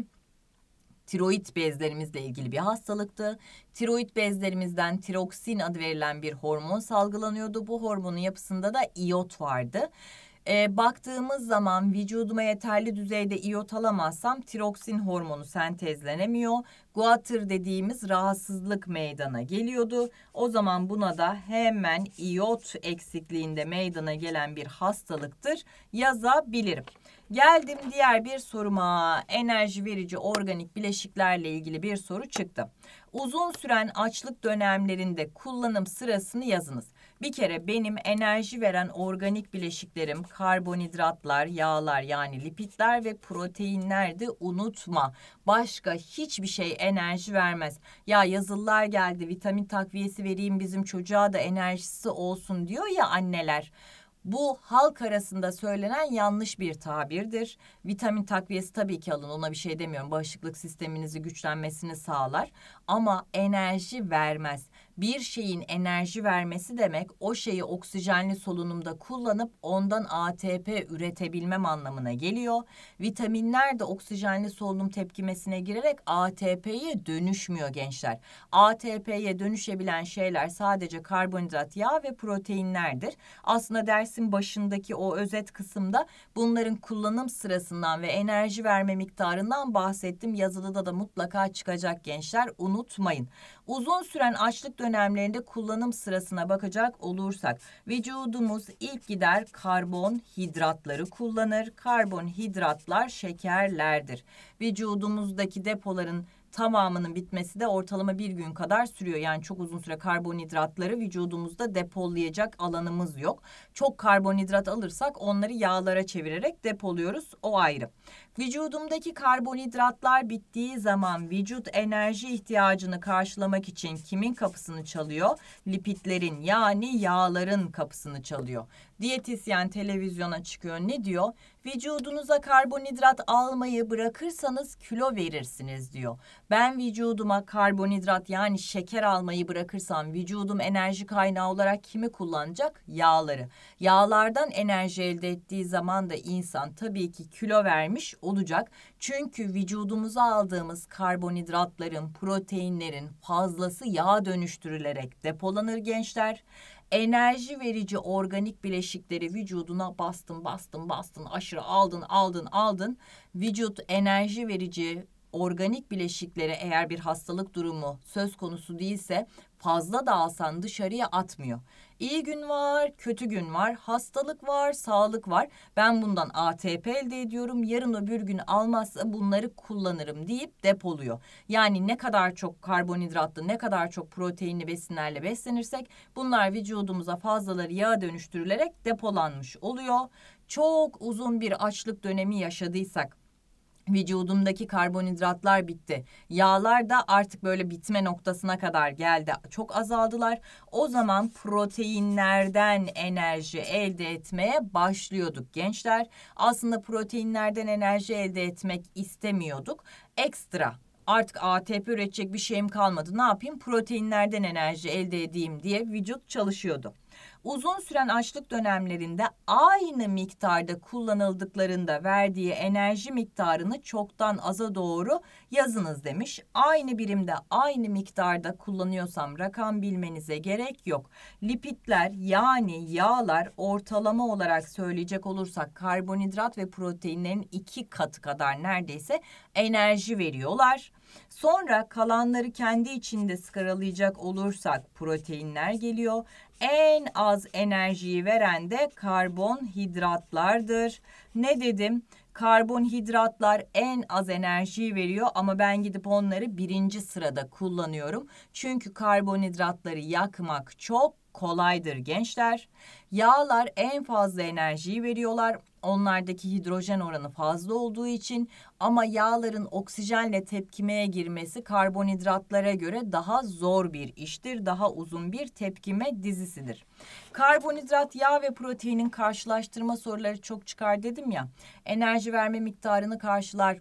tiroid bezlerimizle ilgili bir hastalıktı. Tiroid bezlerimizden tiroksin adı verilen bir hormon salgılanıyordu. Bu hormonun yapısında da iot vardı. E, baktığımız zaman vücuduma yeterli düzeyde iot alamazsam tiroksin hormonu sentezlenemiyor. Guatr dediğimiz rahatsızlık meydana geliyordu. O zaman buna da hemen iot eksikliğinde meydana gelen bir hastalıktır yazabilirim. Geldim diğer bir soruma. Enerji verici organik bileşiklerle ilgili bir soru çıktı. Uzun süren açlık dönemlerinde kullanım sırasını yazınız. Bir kere benim enerji veren organik bileşiklerim karbonhidratlar, yağlar yani lipidler ve proteinler de unutma. Başka hiçbir şey enerji vermez. Ya yazıllar geldi vitamin takviyesi vereyim bizim çocuğa da enerjisi olsun diyor ya anneler. Bu halk arasında söylenen yanlış bir tabirdir. Vitamin takviyesi tabii ki alın ona bir şey demiyorum. Bağışıklık sisteminizi güçlenmesini sağlar ama enerji vermez bir şeyin enerji vermesi demek o şeyi oksijenli solunumda kullanıp ondan ATP üretebilmem anlamına geliyor. Vitaminler de oksijenli solunum tepkimesine girerek ATP'ye dönüşmüyor gençler. ATP'ye dönüşebilen şeyler sadece karbonhidrat, yağ ve proteinlerdir. Aslında dersin başındaki o özet kısımda bunların kullanım sırasından ve enerji verme miktarından bahsettim. Yazılıda da mutlaka çıkacak gençler unutmayın. Uzun süren açlık dönemlerinde kullanım sırasına bakacak olursak vücudumuz ilk gider karbonhidratları kullanır. Karbonhidratlar şekerlerdir. Vücudumuzdaki depoların tamamının bitmesi de ortalama bir gün kadar sürüyor. Yani çok uzun süre karbonhidratları vücudumuzda depolayacak alanımız yok. Çok karbonhidrat alırsak onları yağlara çevirerek depoluyoruz. O ayrı. Vücudumdaki karbonhidratlar bittiği zaman vücut enerji ihtiyacını karşılamak için kimin kapısını çalıyor? Lipitlerin yani yağların kapısını çalıyor. Diyetisyen televizyona çıkıyor ne diyor? Vücudunuza karbonhidrat almayı bırakırsanız kilo verirsiniz diyor. Ben vücuduma karbonhidrat yani şeker almayı bırakırsam vücudum enerji kaynağı olarak kimi kullanacak? Yağları. Yağlardan enerji elde ettiği zaman da insan tabii ki kilo vermiş olacak. Çünkü vücudumuza aldığımız karbonhidratların, proteinlerin fazlası yağ dönüştürülerek depolanır gençler enerji verici organik bileşikleri vücuduna bastın bastın bastın aşırı aldın aldın aldın. Vücut enerji verici organik bileşiklere eğer bir hastalık durumu söz konusu değilse fazla dağılsan dışarıya atmıyor. İyi gün var, kötü gün var, hastalık var, sağlık var. Ben bundan ATP elde ediyorum. Yarın öbür gün almazsa bunları kullanırım deyip depoluyor. Yani ne kadar çok karbonhidratlı, ne kadar çok proteinli besinlerle beslenirsek bunlar vücudumuza fazlaları yağ dönüştürülerek depolanmış oluyor. Çok uzun bir açlık dönemi yaşadıysak vücudumdaki karbonhidratlar bitti. Yağlar da artık böyle bitme noktasına kadar geldi. Çok azaldılar. O zaman proteinlerden enerji elde etmeye başlıyorduk gençler. Aslında proteinlerden enerji elde etmek istemiyorduk. Ekstra artık ATP üretecek bir şeyim kalmadı. Ne yapayım? Proteinlerden enerji elde edeyim diye vücut çalışıyordu uzun süren açlık dönemlerinde aynı miktarda kullanıldıklarında verdiği enerji miktarını çoktan aza doğru yazınız demiş. Aynı birimde aynı miktarda kullanıyorsam rakam bilmenize gerek yok. Lipitler yani yağlar ortalama olarak söyleyecek olursak karbonhidrat ve proteinlerin iki katı kadar neredeyse enerji veriyorlar. Sonra kalanları kendi içinde sıralayacak olursak proteinler geliyor en az enerjiyi veren de karbonhidratlardır. Ne dedim? Karbonhidratlar en az enerjiyi veriyor ama ben gidip onları birinci sırada kullanıyorum. Çünkü karbonhidratları yakmak çok kolaydır gençler. Yağlar en fazla enerjiyi veriyorlar onlardaki hidrojen oranı fazla olduğu için ama yağların oksijenle tepkimeye girmesi karbonhidratlara göre daha zor bir iştir, daha uzun bir tepkime dizisidir. Karbonhidrat, yağ ve proteinin karşılaştırma soruları çok çıkar dedim ya. Enerji verme miktarını karşılar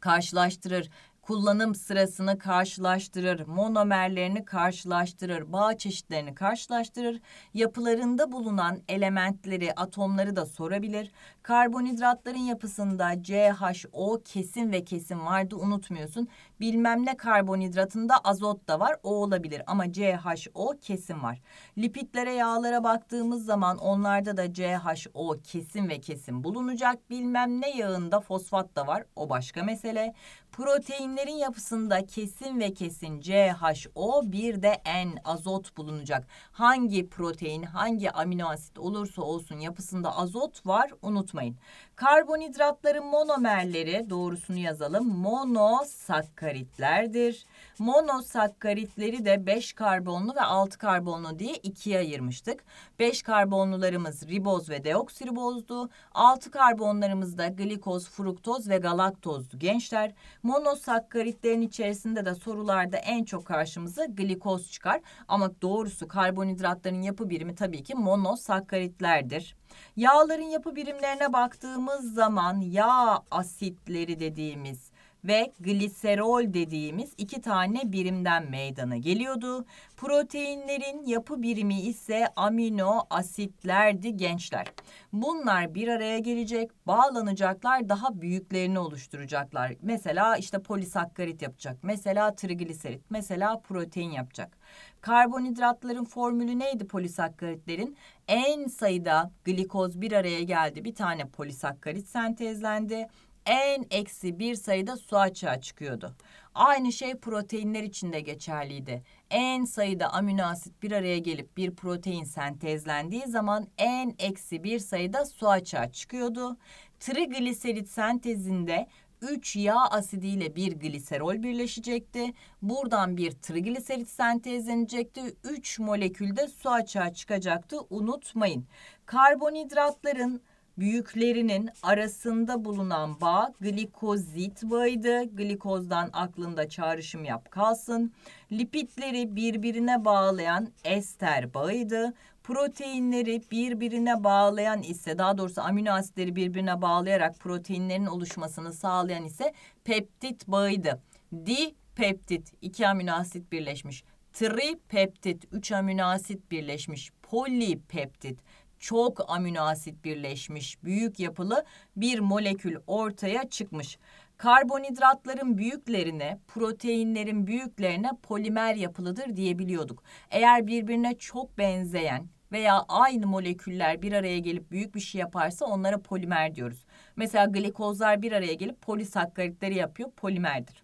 karşılaştırır kullanım sırasını karşılaştırır, monomerlerini karşılaştırır, bağ çeşitlerini karşılaştırır, yapılarında bulunan elementleri, atomları da sorabilir. Karbonhidratların yapısında CHO kesin ve kesin vardı unutmuyorsun bilmem ne karbonhidratında azot da var o olabilir ama CHO kesin var. Lipitlere yağlara baktığımız zaman onlarda da CHO kesin ve kesin bulunacak. Bilmem ne yağında fosfat da var o başka mesele. Proteinlerin yapısında kesin ve kesin CHO bir de N azot bulunacak. Hangi protein hangi amino asit olursa olsun yapısında azot var unutmayın. Karbonhidratların monomerleri doğrusunu yazalım monosakkarin monosakkaritlerdir. Monosakkaritleri de 5 karbonlu ve 6 karbonlu diye ikiye ayırmıştık. 5 karbonlularımız riboz ve deoksiribozdu. 6 karbonlarımız da glikoz, fruktoz ve galaktozdu gençler. Monosakkaritlerin içerisinde de sorularda en çok karşımıza glikoz çıkar. Ama doğrusu karbonhidratların yapı birimi tabii ki monosakkaritlerdir. Yağların yapı birimlerine baktığımız zaman yağ asitleri dediğimiz ve gliserol dediğimiz iki tane birimden meydana geliyordu. Proteinlerin yapı birimi ise amino asitlerdi gençler. Bunlar bir araya gelecek, bağlanacaklar, daha büyüklerini oluşturacaklar. Mesela işte polisakkarit yapacak, mesela trigliserit, mesela protein yapacak. Karbonhidratların formülü neydi polisakkaritlerin? En sayıda glikoz bir araya geldi, bir tane polisakkarit sentezlendi en eksi bir sayıda su açığa çıkıyordu. Aynı şey proteinler için de geçerliydi. En sayıda amino asit bir araya gelip bir protein sentezlendiği zaman en eksi bir sayıda su açığa çıkıyordu. Trigliserit sentezinde 3 yağ asidiyle bir gliserol birleşecekti. Buradan bir trigliserit sentezlenecekti. 3 molekülde su açığa çıkacaktı. Unutmayın. Karbonhidratların büyüklerinin arasında bulunan bağ glikozit bağıydı. Glikozdan aklında çağrışım yap kalsın. Lipitleri birbirine bağlayan ester bağıydı. Proteinleri birbirine bağlayan ise daha doğrusu amino asitleri birbirine bağlayarak proteinlerin oluşmasını sağlayan ise peptit bağıydı. Dipeptit iki amino asit birleşmiş. Tripeptit üç amino asit birleşmiş. Polipeptit çok amino asit birleşmiş büyük yapılı bir molekül ortaya çıkmış. Karbonhidratların büyüklerine, proteinlerin büyüklerine polimer yapılıdır diyebiliyorduk. Eğer birbirine çok benzeyen veya aynı moleküller bir araya gelip büyük bir şey yaparsa onlara polimer diyoruz. Mesela glikozlar bir araya gelip polisakkaritleri yapıyor, polimerdir.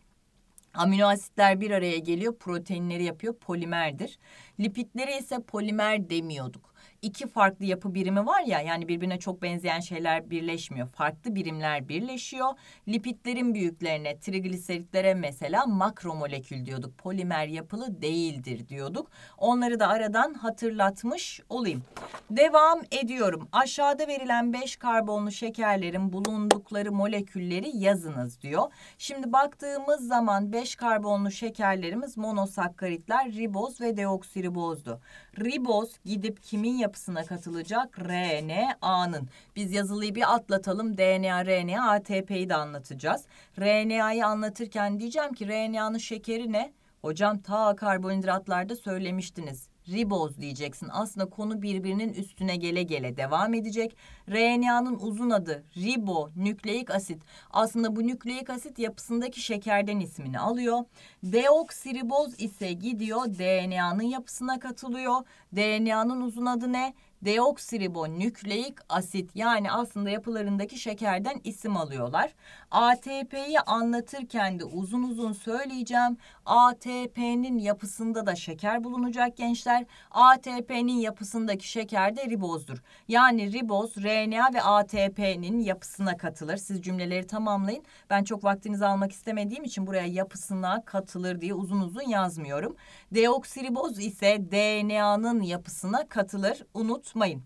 Amino asitler bir araya geliyor, proteinleri yapıyor, polimerdir. Lipitleri ise polimer demiyorduk iki farklı yapı birimi var ya yani birbirine çok benzeyen şeyler birleşmiyor. Farklı birimler birleşiyor. Lipitlerin büyüklerine, trigliseritlere mesela makromolekül diyorduk. Polimer yapılı değildir diyorduk. Onları da aradan hatırlatmış olayım. Devam ediyorum. Aşağıda verilen beş karbonlu şekerlerin bulundukları molekülleri yazınız diyor. Şimdi baktığımız zaman beş karbonlu şekerlerimiz monosakkaritler, riboz ve deoksiribozdu. Riboz gidip kimin yapı yapısına katılacak RNA'nın. Biz yazılıyı bir atlatalım. DNA, RNA, ATP'yi de anlatacağız. RNA'yı anlatırken diyeceğim ki RNA'nın şekeri ne? Hocam ta karbonhidratlarda söylemiştiniz riboz diyeceksin. Aslında konu birbirinin üstüne gele gele devam edecek. RNA'nın uzun adı ribo nükleik asit. Aslında bu nükleik asit yapısındaki şekerden ismini alıyor. Deoksiriboz ise gidiyor DNA'nın yapısına katılıyor. DNA'nın uzun adı ne? deoksiribonükleik asit yani aslında yapılarındaki şekerden isim alıyorlar. ATP'yi anlatırken de uzun uzun söyleyeceğim. ATP'nin yapısında da şeker bulunacak gençler. ATP'nin yapısındaki şeker de ribozdur. Yani riboz RNA ve ATP'nin yapısına katılır. Siz cümleleri tamamlayın. Ben çok vaktinizi almak istemediğim için buraya yapısına katılır diye uzun uzun yazmıyorum. Deoksiriboz ise DNA'nın yapısına katılır. Unut unutmayın.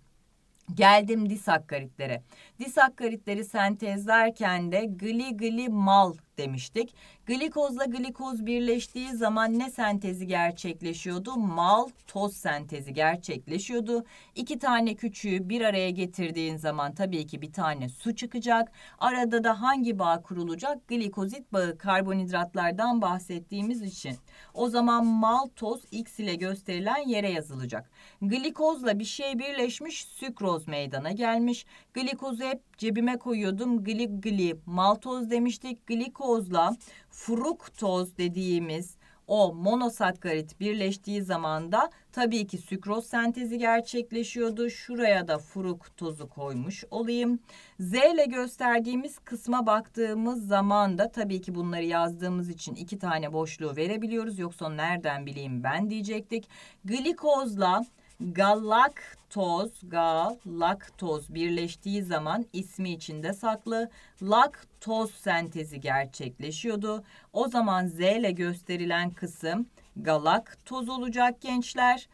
Geldim disakkaritlere. Disakkaritleri sentezlerken de gli gli mal demiştik. Glikozla glikoz birleştiği zaman ne sentezi gerçekleşiyordu? Maltoz sentezi gerçekleşiyordu. İki tane küçüğü bir araya getirdiğin zaman tabii ki bir tane su çıkacak. Arada da hangi bağ kurulacak? Glikozit bağı karbonhidratlardan bahsettiğimiz için. O zaman maltoz X ile gösterilen yere yazılacak. Glikozla bir şey birleşmiş sükroz meydana gelmiş. Glikozu hep cebime koyuyordum. Gli gli maltoz demiştik. Glikozla fruktoz dediğimiz o monosakkarit birleştiği zaman da tabii ki sükroz sentezi gerçekleşiyordu. Şuraya da fruktozu koymuş olayım. Z ile gösterdiğimiz kısma baktığımız zaman da tabii ki bunları yazdığımız için iki tane boşluğu verebiliyoruz. Yoksa nereden bileyim ben diyecektik. Glikozla galaktoz, galaktoz birleştiği zaman ismi içinde saklı laktoz sentezi gerçekleşiyordu. O zaman Z ile gösterilen kısım galaktoz olacak gençler.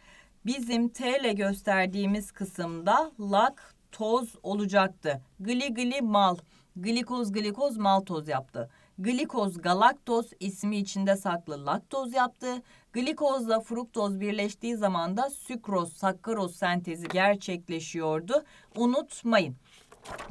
Bizim T ile gösterdiğimiz kısımda laktoz olacaktı. Gli gli mal, glikoz glikoz maltoz yaptı. Glikoz galaktoz ismi içinde saklı laktoz yaptı. Glikozla fruktoz birleştiği zaman da sükroz, sakkaroz sentezi gerçekleşiyordu. Unutmayın.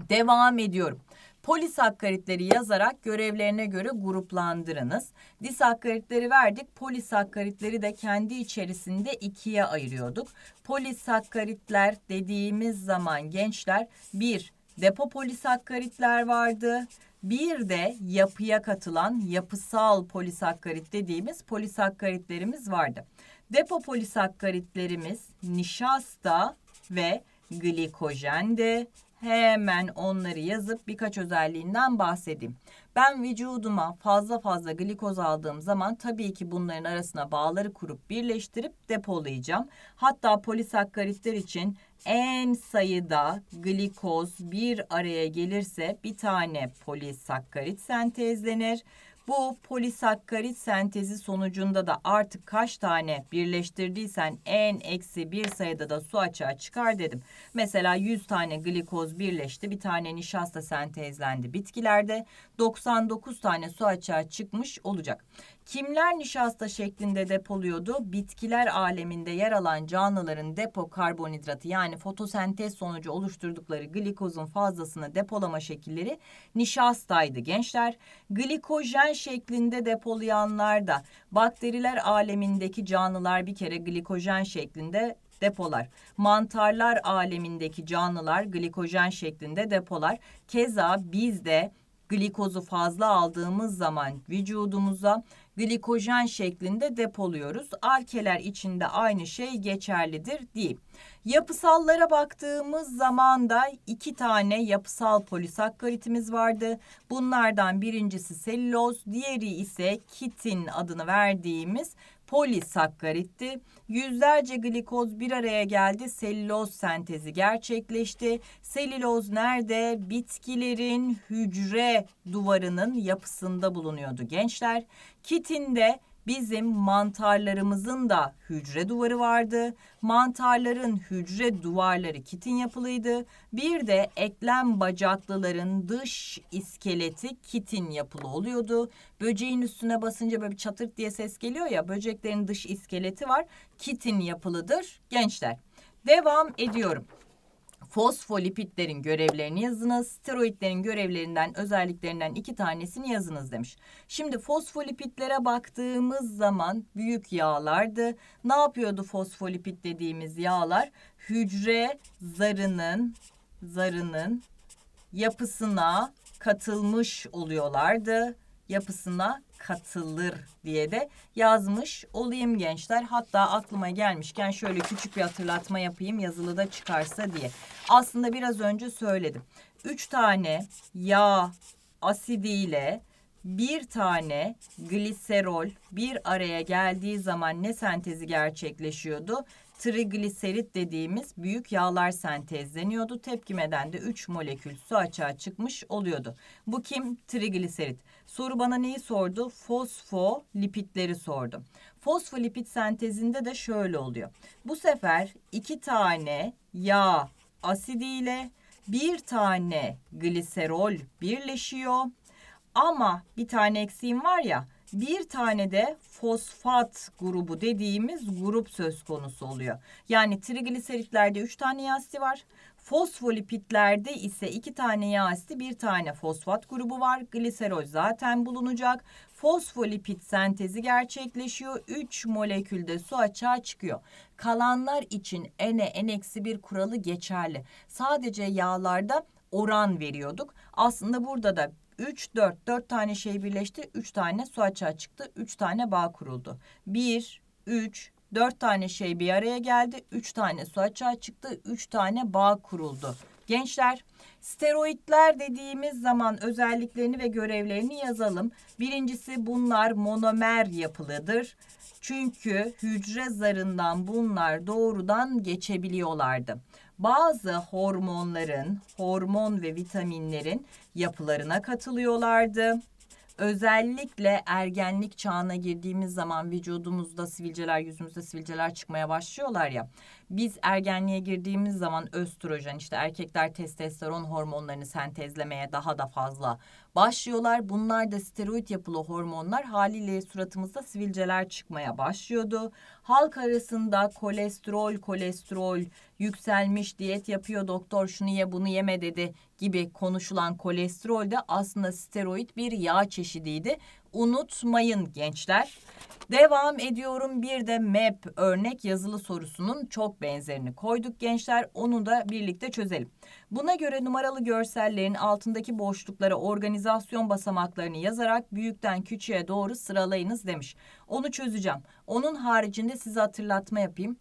Devam ediyorum. Polisakkaritleri yazarak görevlerine göre gruplandırınız. Disakkaritleri verdik. Polisakkaritleri de kendi içerisinde ikiye ayırıyorduk. Polisakkaritler dediğimiz zaman gençler bir depo polisakkaritler vardı. Bir de yapıya katılan yapısal polisakkarit dediğimiz polisakkaritlerimiz vardı. Depo polisakkaritlerimiz nişasta ve glikojendi. Hemen onları yazıp birkaç özelliğinden bahsedeyim. Ben vücuduma fazla fazla glikoz aldığım zaman tabii ki bunların arasına bağları kurup birleştirip depolayacağım. Hatta polisakkaritler için en sayıda glikoz bir araya gelirse bir tane polisakkarit sentezlenir. Bu polisakkarit sentezi sonucunda da artık kaç tane birleştirdiysen en eksi bir sayıda da su açığa çıkar dedim. Mesela 100 tane glikoz birleşti bir tane nişasta sentezlendi bitkilerde 99 tane su açığa çıkmış olacak. Kimler nişasta şeklinde depoluyordu? Bitkiler aleminde yer alan canlıların depo karbonhidratı yani fotosentez sonucu oluşturdukları glikozun fazlasını depolama şekilleri nişastaydı gençler. Glikojen şeklinde depolayanlar da bakteriler alemindeki canlılar bir kere glikojen şeklinde depolar. Mantarlar alemindeki canlılar glikojen şeklinde depolar. Keza biz de glikozu fazla aldığımız zaman vücudumuza glikojen şeklinde depoluyoruz. Arkeler içinde aynı şey geçerlidir diyeyim. Yapısallara baktığımız zaman da iki tane yapısal polisakkaritimiz vardı. Bunlardan birincisi selüloz, diğeri ise kitin adını verdiğimiz polisakkaritti. Yüzlerce glikoz bir araya geldi, selüloz sentezi gerçekleşti. Selüloz nerede? Bitkilerin hücre duvarının yapısında bulunuyordu gençler. Kitinde Bizim mantarlarımızın da hücre duvarı vardı. Mantarların hücre duvarları kitin yapılıydı. Bir de eklem bacaklıların dış iskeleti kitin yapılı oluyordu. Böceğin üstüne basınca böyle bir çatırt diye ses geliyor ya. Böceklerin dış iskeleti var. Kitin yapılıdır gençler. Devam ediyorum fosfolipitlerin görevlerini yazınız. Steroidlerin görevlerinden özelliklerinden iki tanesini yazınız demiş. Şimdi fosfolipitlere baktığımız zaman büyük yağlardı. Ne yapıyordu fosfolipit dediğimiz yağlar? Hücre zarının zarının yapısına katılmış oluyorlardı yapısına katılır diye de yazmış olayım gençler. Hatta aklıma gelmişken şöyle küçük bir hatırlatma yapayım yazılı da çıkarsa diye. Aslında biraz önce söyledim. Üç tane yağ asidiyle bir tane gliserol bir araya geldiği zaman ne sentezi gerçekleşiyordu? trigliserit dediğimiz büyük yağlar sentezleniyordu. Tepkimeden de 3 molekül su açığa çıkmış oluyordu. Bu kim? Trigliserit. Soru bana neyi sordu? Fosfolipitleri sordu. Fosfolipit sentezinde de şöyle oluyor. Bu sefer iki tane yağ asidiyle bir tane gliserol birleşiyor. Ama bir tane eksiğim var ya bir tane de fosfat grubu dediğimiz grup söz konusu oluyor. Yani trigliseritlerde üç tane yağ var. Fosfolipitlerde ise iki tane yağ asidi, bir tane fosfat grubu var. Gliserol zaten bulunacak. Fosfolipit sentezi gerçekleşiyor. 3 molekülde su açığa çıkıyor. Kalanlar için N, n bir kuralı geçerli. Sadece yağlarda oran veriyorduk. Aslında burada da 3, 4. 4 tane şey birleşti. 3 tane su açığa çıktı. 3 tane bağ kuruldu. 1, 3, 4 tane şey bir araya geldi. 3 tane su açığa çıktı. 3 tane bağ kuruldu. Gençler steroidler dediğimiz zaman özelliklerini ve görevlerini yazalım. Birincisi bunlar monomer yapılıdır. Çünkü hücre zarından bunlar doğrudan geçebiliyorlardı bazı hormonların, hormon ve vitaminlerin yapılarına katılıyorlardı. Özellikle ergenlik çağına girdiğimiz zaman vücudumuzda sivilceler, yüzümüzde sivilceler çıkmaya başlıyorlar ya. Biz ergenliğe girdiğimiz zaman östrojen işte erkekler testosteron hormonlarını sentezlemeye daha da fazla başlıyorlar. Bunlar da steroid yapılı hormonlar haliyle suratımızda sivilceler çıkmaya başlıyordu. Halk arasında kolesterol kolesterol yükselmiş diyet yapıyor doktor şunu ye bunu yeme dedi gibi konuşulan kolesterol de aslında steroid bir yağ çeşidiydi unutmayın gençler. Devam ediyorum bir de map örnek yazılı sorusunun çok benzerini koyduk gençler onu da birlikte çözelim. Buna göre numaralı görsellerin altındaki boşluklara organizasyon basamaklarını yazarak büyükten küçüğe doğru sıralayınız demiş. Onu çözeceğim. Onun haricinde size hatırlatma yapayım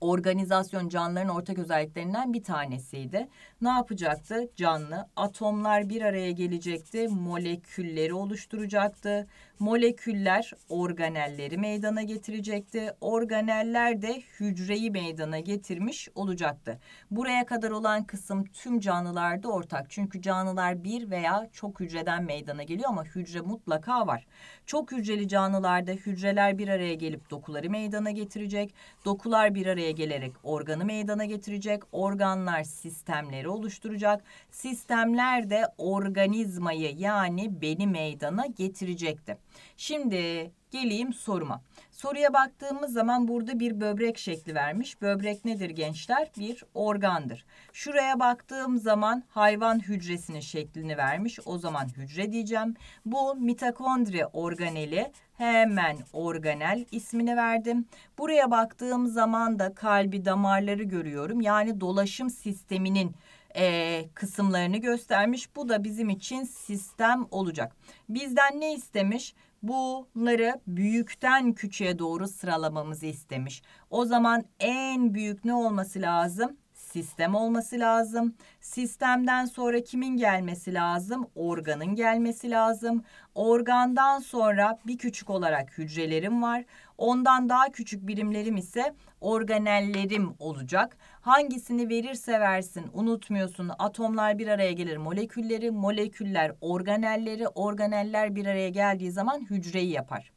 organizasyon canlıların ortak özelliklerinden bir tanesiydi. Ne yapacaktı? Canlı atomlar bir araya gelecekti, molekülleri oluşturacaktı moleküller organelleri meydana getirecekti. Organeller de hücreyi meydana getirmiş olacaktı. Buraya kadar olan kısım tüm canlılarda ortak. Çünkü canlılar bir veya çok hücreden meydana geliyor ama hücre mutlaka var. Çok hücreli canlılarda hücreler bir araya gelip dokuları meydana getirecek. Dokular bir araya gelerek organı meydana getirecek. Organlar sistemleri oluşturacak. Sistemler de organizmayı yani beni meydana getirecekti. Şimdi geleyim soruma. Soruya baktığımız zaman burada bir böbrek şekli vermiş. Böbrek nedir gençler? Bir organdır. Şuraya baktığım zaman hayvan hücresinin şeklini vermiş. O zaman hücre diyeceğim. Bu mitokondri organeli hemen organel ismini verdim. Buraya baktığım zaman da kalbi damarları görüyorum. Yani dolaşım sisteminin e, kısımlarını göstermiş. Bu da bizim için sistem olacak. Bizden ne istemiş? bunları büyükten küçüğe doğru sıralamamızı istemiş. O zaman en büyük ne olması lazım? sistem olması lazım. Sistemden sonra kimin gelmesi lazım? Organın gelmesi lazım. Organdan sonra bir küçük olarak hücrelerim var. Ondan daha küçük birimlerim ise organellerim olacak. Hangisini verirse versin unutmuyorsun. Atomlar bir araya gelir molekülleri, moleküller organelleri, organeller bir araya geldiği zaman hücreyi yapar.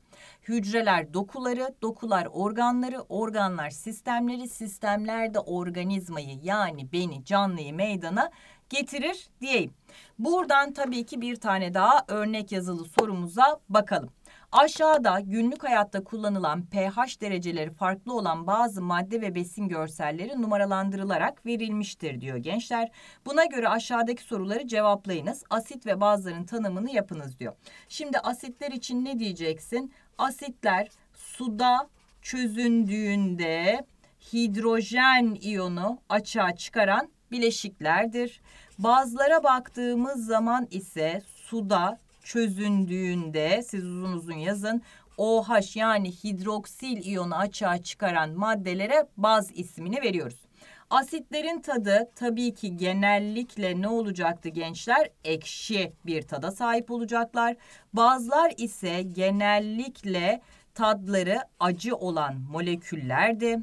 Hücreler dokuları, dokular organları, organlar sistemleri, sistemler de organizmayı yani beni, canlıyı meydana getirir diyeyim. Buradan tabii ki bir tane daha örnek yazılı sorumuza bakalım. Aşağıda günlük hayatta kullanılan pH dereceleri farklı olan bazı madde ve besin görselleri numaralandırılarak verilmiştir diyor gençler. Buna göre aşağıdaki soruları cevaplayınız. Asit ve bazların tanımını yapınız diyor. Şimdi asitler için ne diyeceksin? asitler suda çözündüğünde hidrojen iyonu açığa çıkaran bileşiklerdir. Bazlara baktığımız zaman ise suda çözündüğünde siz uzun uzun yazın OH yani hidroksil iyonu açığa çıkaran maddelere baz ismini veriyoruz. Asitlerin tadı tabii ki genellikle ne olacaktı gençler? Ekşi bir tada sahip olacaklar. Bazılar ise genellikle tadları acı olan moleküllerdi.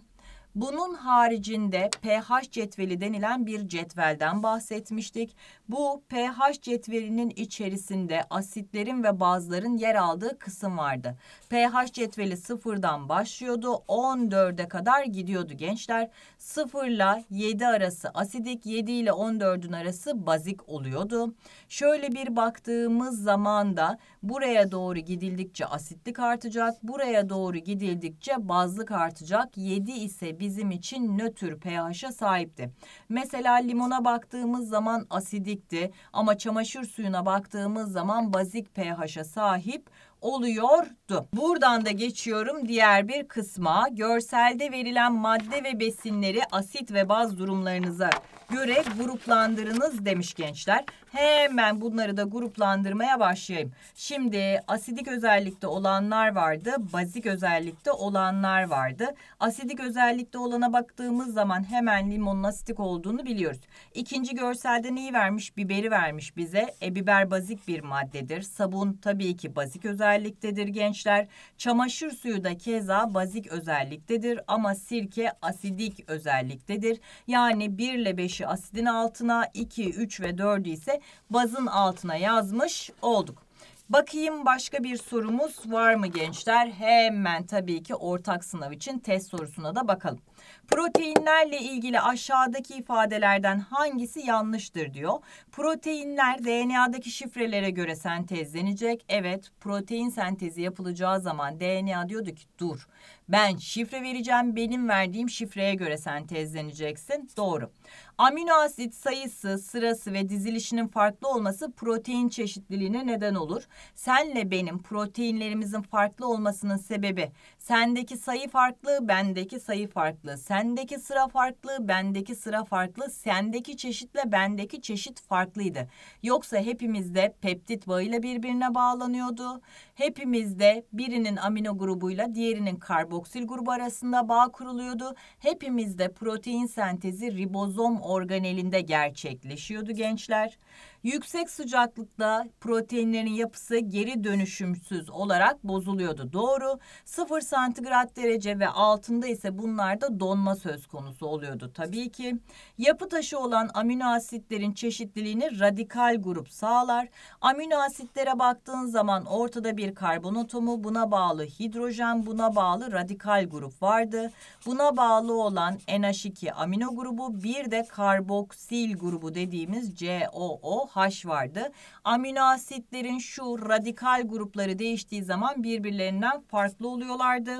Bunun haricinde pH cetveli denilen bir cetvelden bahsetmiştik. Bu pH cetvelinin içerisinde asitlerin ve bazların yer aldığı kısım vardı. pH cetveli sıfırdan başlıyordu. 14'e kadar gidiyordu gençler. 0 ile 7 arası asidik, 7 ile 14'ün arası bazik oluyordu. Şöyle bir baktığımız zaman da buraya doğru gidildikçe asitlik artacak, buraya doğru gidildikçe bazlık artacak. 7 ise bir bizim için nötr pH'a sahipti. Mesela limona baktığımız zaman asidikti ama çamaşır suyuna baktığımız zaman bazik pH'a sahip oluyordu. Buradan da geçiyorum diğer bir kısma. Görselde verilen madde ve besinleri asit ve baz durumlarınıza göre gruplandırınız demiş gençler. Hemen bunları da gruplandırmaya başlayayım. Şimdi asidik özellikte olanlar vardı. Bazik özellikte olanlar vardı. Asidik özellikte olana baktığımız zaman hemen limonun asidik olduğunu biliyoruz. İkinci görselde neyi vermiş? Biberi vermiş bize. E biber bazik bir maddedir. Sabun tabii ki bazik özelliktedir gençler. Çamaşır suyu da keza bazik özelliktedir ama sirke asidik özelliktedir. Yani 1 ile 5'i asidin altına, 2, 3 ve 4'ü ise bazın altına yazmış olduk. Bakayım başka bir sorumuz var mı gençler? Hemen tabii ki ortak sınav için test sorusuna da bakalım. Proteinlerle ilgili aşağıdaki ifadelerden hangisi yanlıştır diyor. Proteinler DNA'daki şifrelere göre sentezlenecek. Evet protein sentezi yapılacağı zaman DNA diyordu ki dur ben şifre vereceğim. Benim verdiğim şifreye göre sen tezleneceksin. Doğru. Amino asit sayısı, sırası ve dizilişinin farklı olması protein çeşitliliğine neden olur. Senle benim proteinlerimizin farklı olmasının sebebi sendeki sayı farklı, bendeki sayı farklı. Sendeki sıra farklı, bendeki sıra farklı. Sendeki çeşitle bendeki çeşit farklıydı. Yoksa hepimizde peptit bağıyla birbirine bağlanıyordu. Hepimizde birinin amino grubuyla diğerinin kar karboksil grubu arasında bağ kuruluyordu. Hepimizde protein sentezi ribozom organelinde gerçekleşiyordu gençler. Yüksek sıcaklıkta proteinlerin yapısı geri dönüşümsüz olarak bozuluyordu. Doğru. 0 santigrat derece ve altında ise bunlarda donma söz konusu oluyordu tabii ki. Yapı taşı olan amino asitlerin çeşitliliğini radikal grup sağlar. Amino asitlere baktığın zaman ortada bir karbon atomu, buna bağlı hidrojen, buna bağlı radikal grup vardı. Buna bağlı olan NH2 amino grubu bir de karboksil grubu dediğimiz COO. H vardı. Amino asitlerin şu radikal grupları değiştiği zaman birbirlerinden farklı oluyorlardı.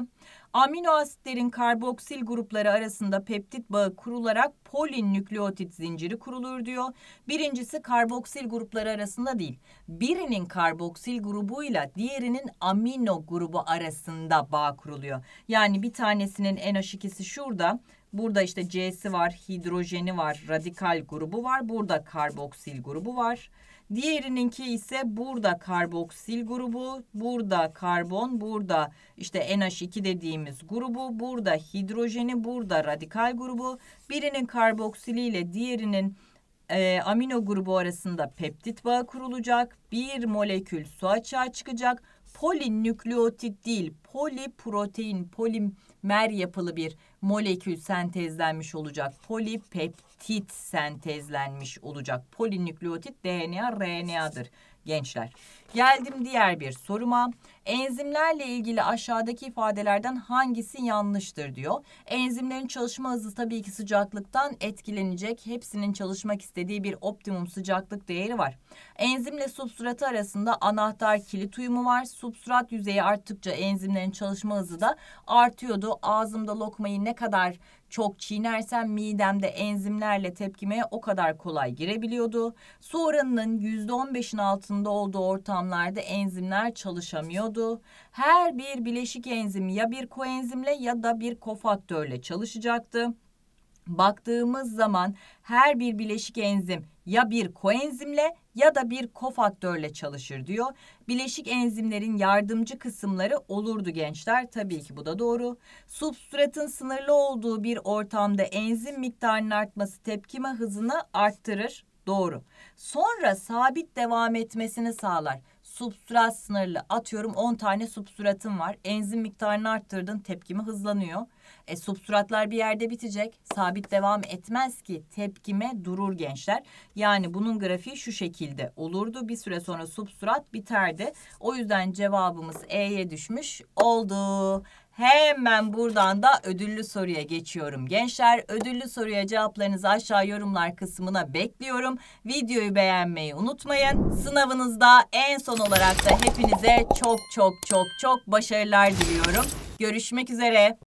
Amino asitlerin karboksil grupları arasında peptit bağı kurularak polinükleotit zinciri kurulur diyor. Birincisi karboksil grupları arasında değil. Birinin karboksil grubuyla diğerinin amino grubu arasında bağ kuruluyor. Yani bir tanesinin NH2'si şurada, Burada işte C'si var, hidrojeni var, radikal grubu var. Burada karboksil grubu var. Diğerininki ise burada karboksil grubu, burada karbon, burada işte NH2 dediğimiz grubu, burada hidrojeni, burada radikal grubu. Birinin karboksili ile diğerinin e, amino grubu arasında peptit bağı kurulacak. Bir molekül su açığa çıkacak. Polinükleotit değil, poliprotein, polim mer yapılı bir molekül sentezlenmiş olacak. Polipeptit nükleotit sentezlenmiş olacak. Polinükleotit DNA, RNA'dır gençler. Geldim diğer bir soruma. Enzimlerle ilgili aşağıdaki ifadelerden hangisi yanlıştır diyor. Enzimlerin çalışma hızı tabii ki sıcaklıktan etkilenecek. Hepsinin çalışmak istediği bir optimum sıcaklık değeri var. Enzimle substratı arasında anahtar kilit uyumu var. Substrat yüzeyi arttıkça enzimlerin çalışma hızı da artıyordu. Ağzımda lokmayı ne kadar çok çiğnersem midemde enzimlerle tepkimeye o kadar kolay girebiliyordu. Su oranının %15'in altında olduğu ortamlarda enzimler çalışamıyordu. Her bir bileşik enzim ya bir koenzimle ya da bir kofaktörle çalışacaktı baktığımız zaman her bir bileşik enzim ya bir koenzimle ya da bir kofaktörle çalışır diyor. Bileşik enzimlerin yardımcı kısımları olurdu gençler. Tabii ki bu da doğru. Substratın sınırlı olduğu bir ortamda enzim miktarının artması tepkime hızını arttırır. Doğru. Sonra sabit devam etmesini sağlar substrat sınırlı. Atıyorum 10 tane substratım var. Enzim miktarını arttırdın tepkimi hızlanıyor. E, substratlar bir yerde bitecek. Sabit devam etmez ki tepkime durur gençler. Yani bunun grafiği şu şekilde olurdu. Bir süre sonra substrat biterdi. O yüzden cevabımız E'ye düşmüş oldu. Hemen buradan da ödüllü soruya geçiyorum. Gençler ödüllü soruya cevaplarınızı aşağı yorumlar kısmına bekliyorum. Videoyu beğenmeyi unutmayın. Sınavınızda en son olarak da hepinize çok çok çok çok başarılar diliyorum. Görüşmek üzere.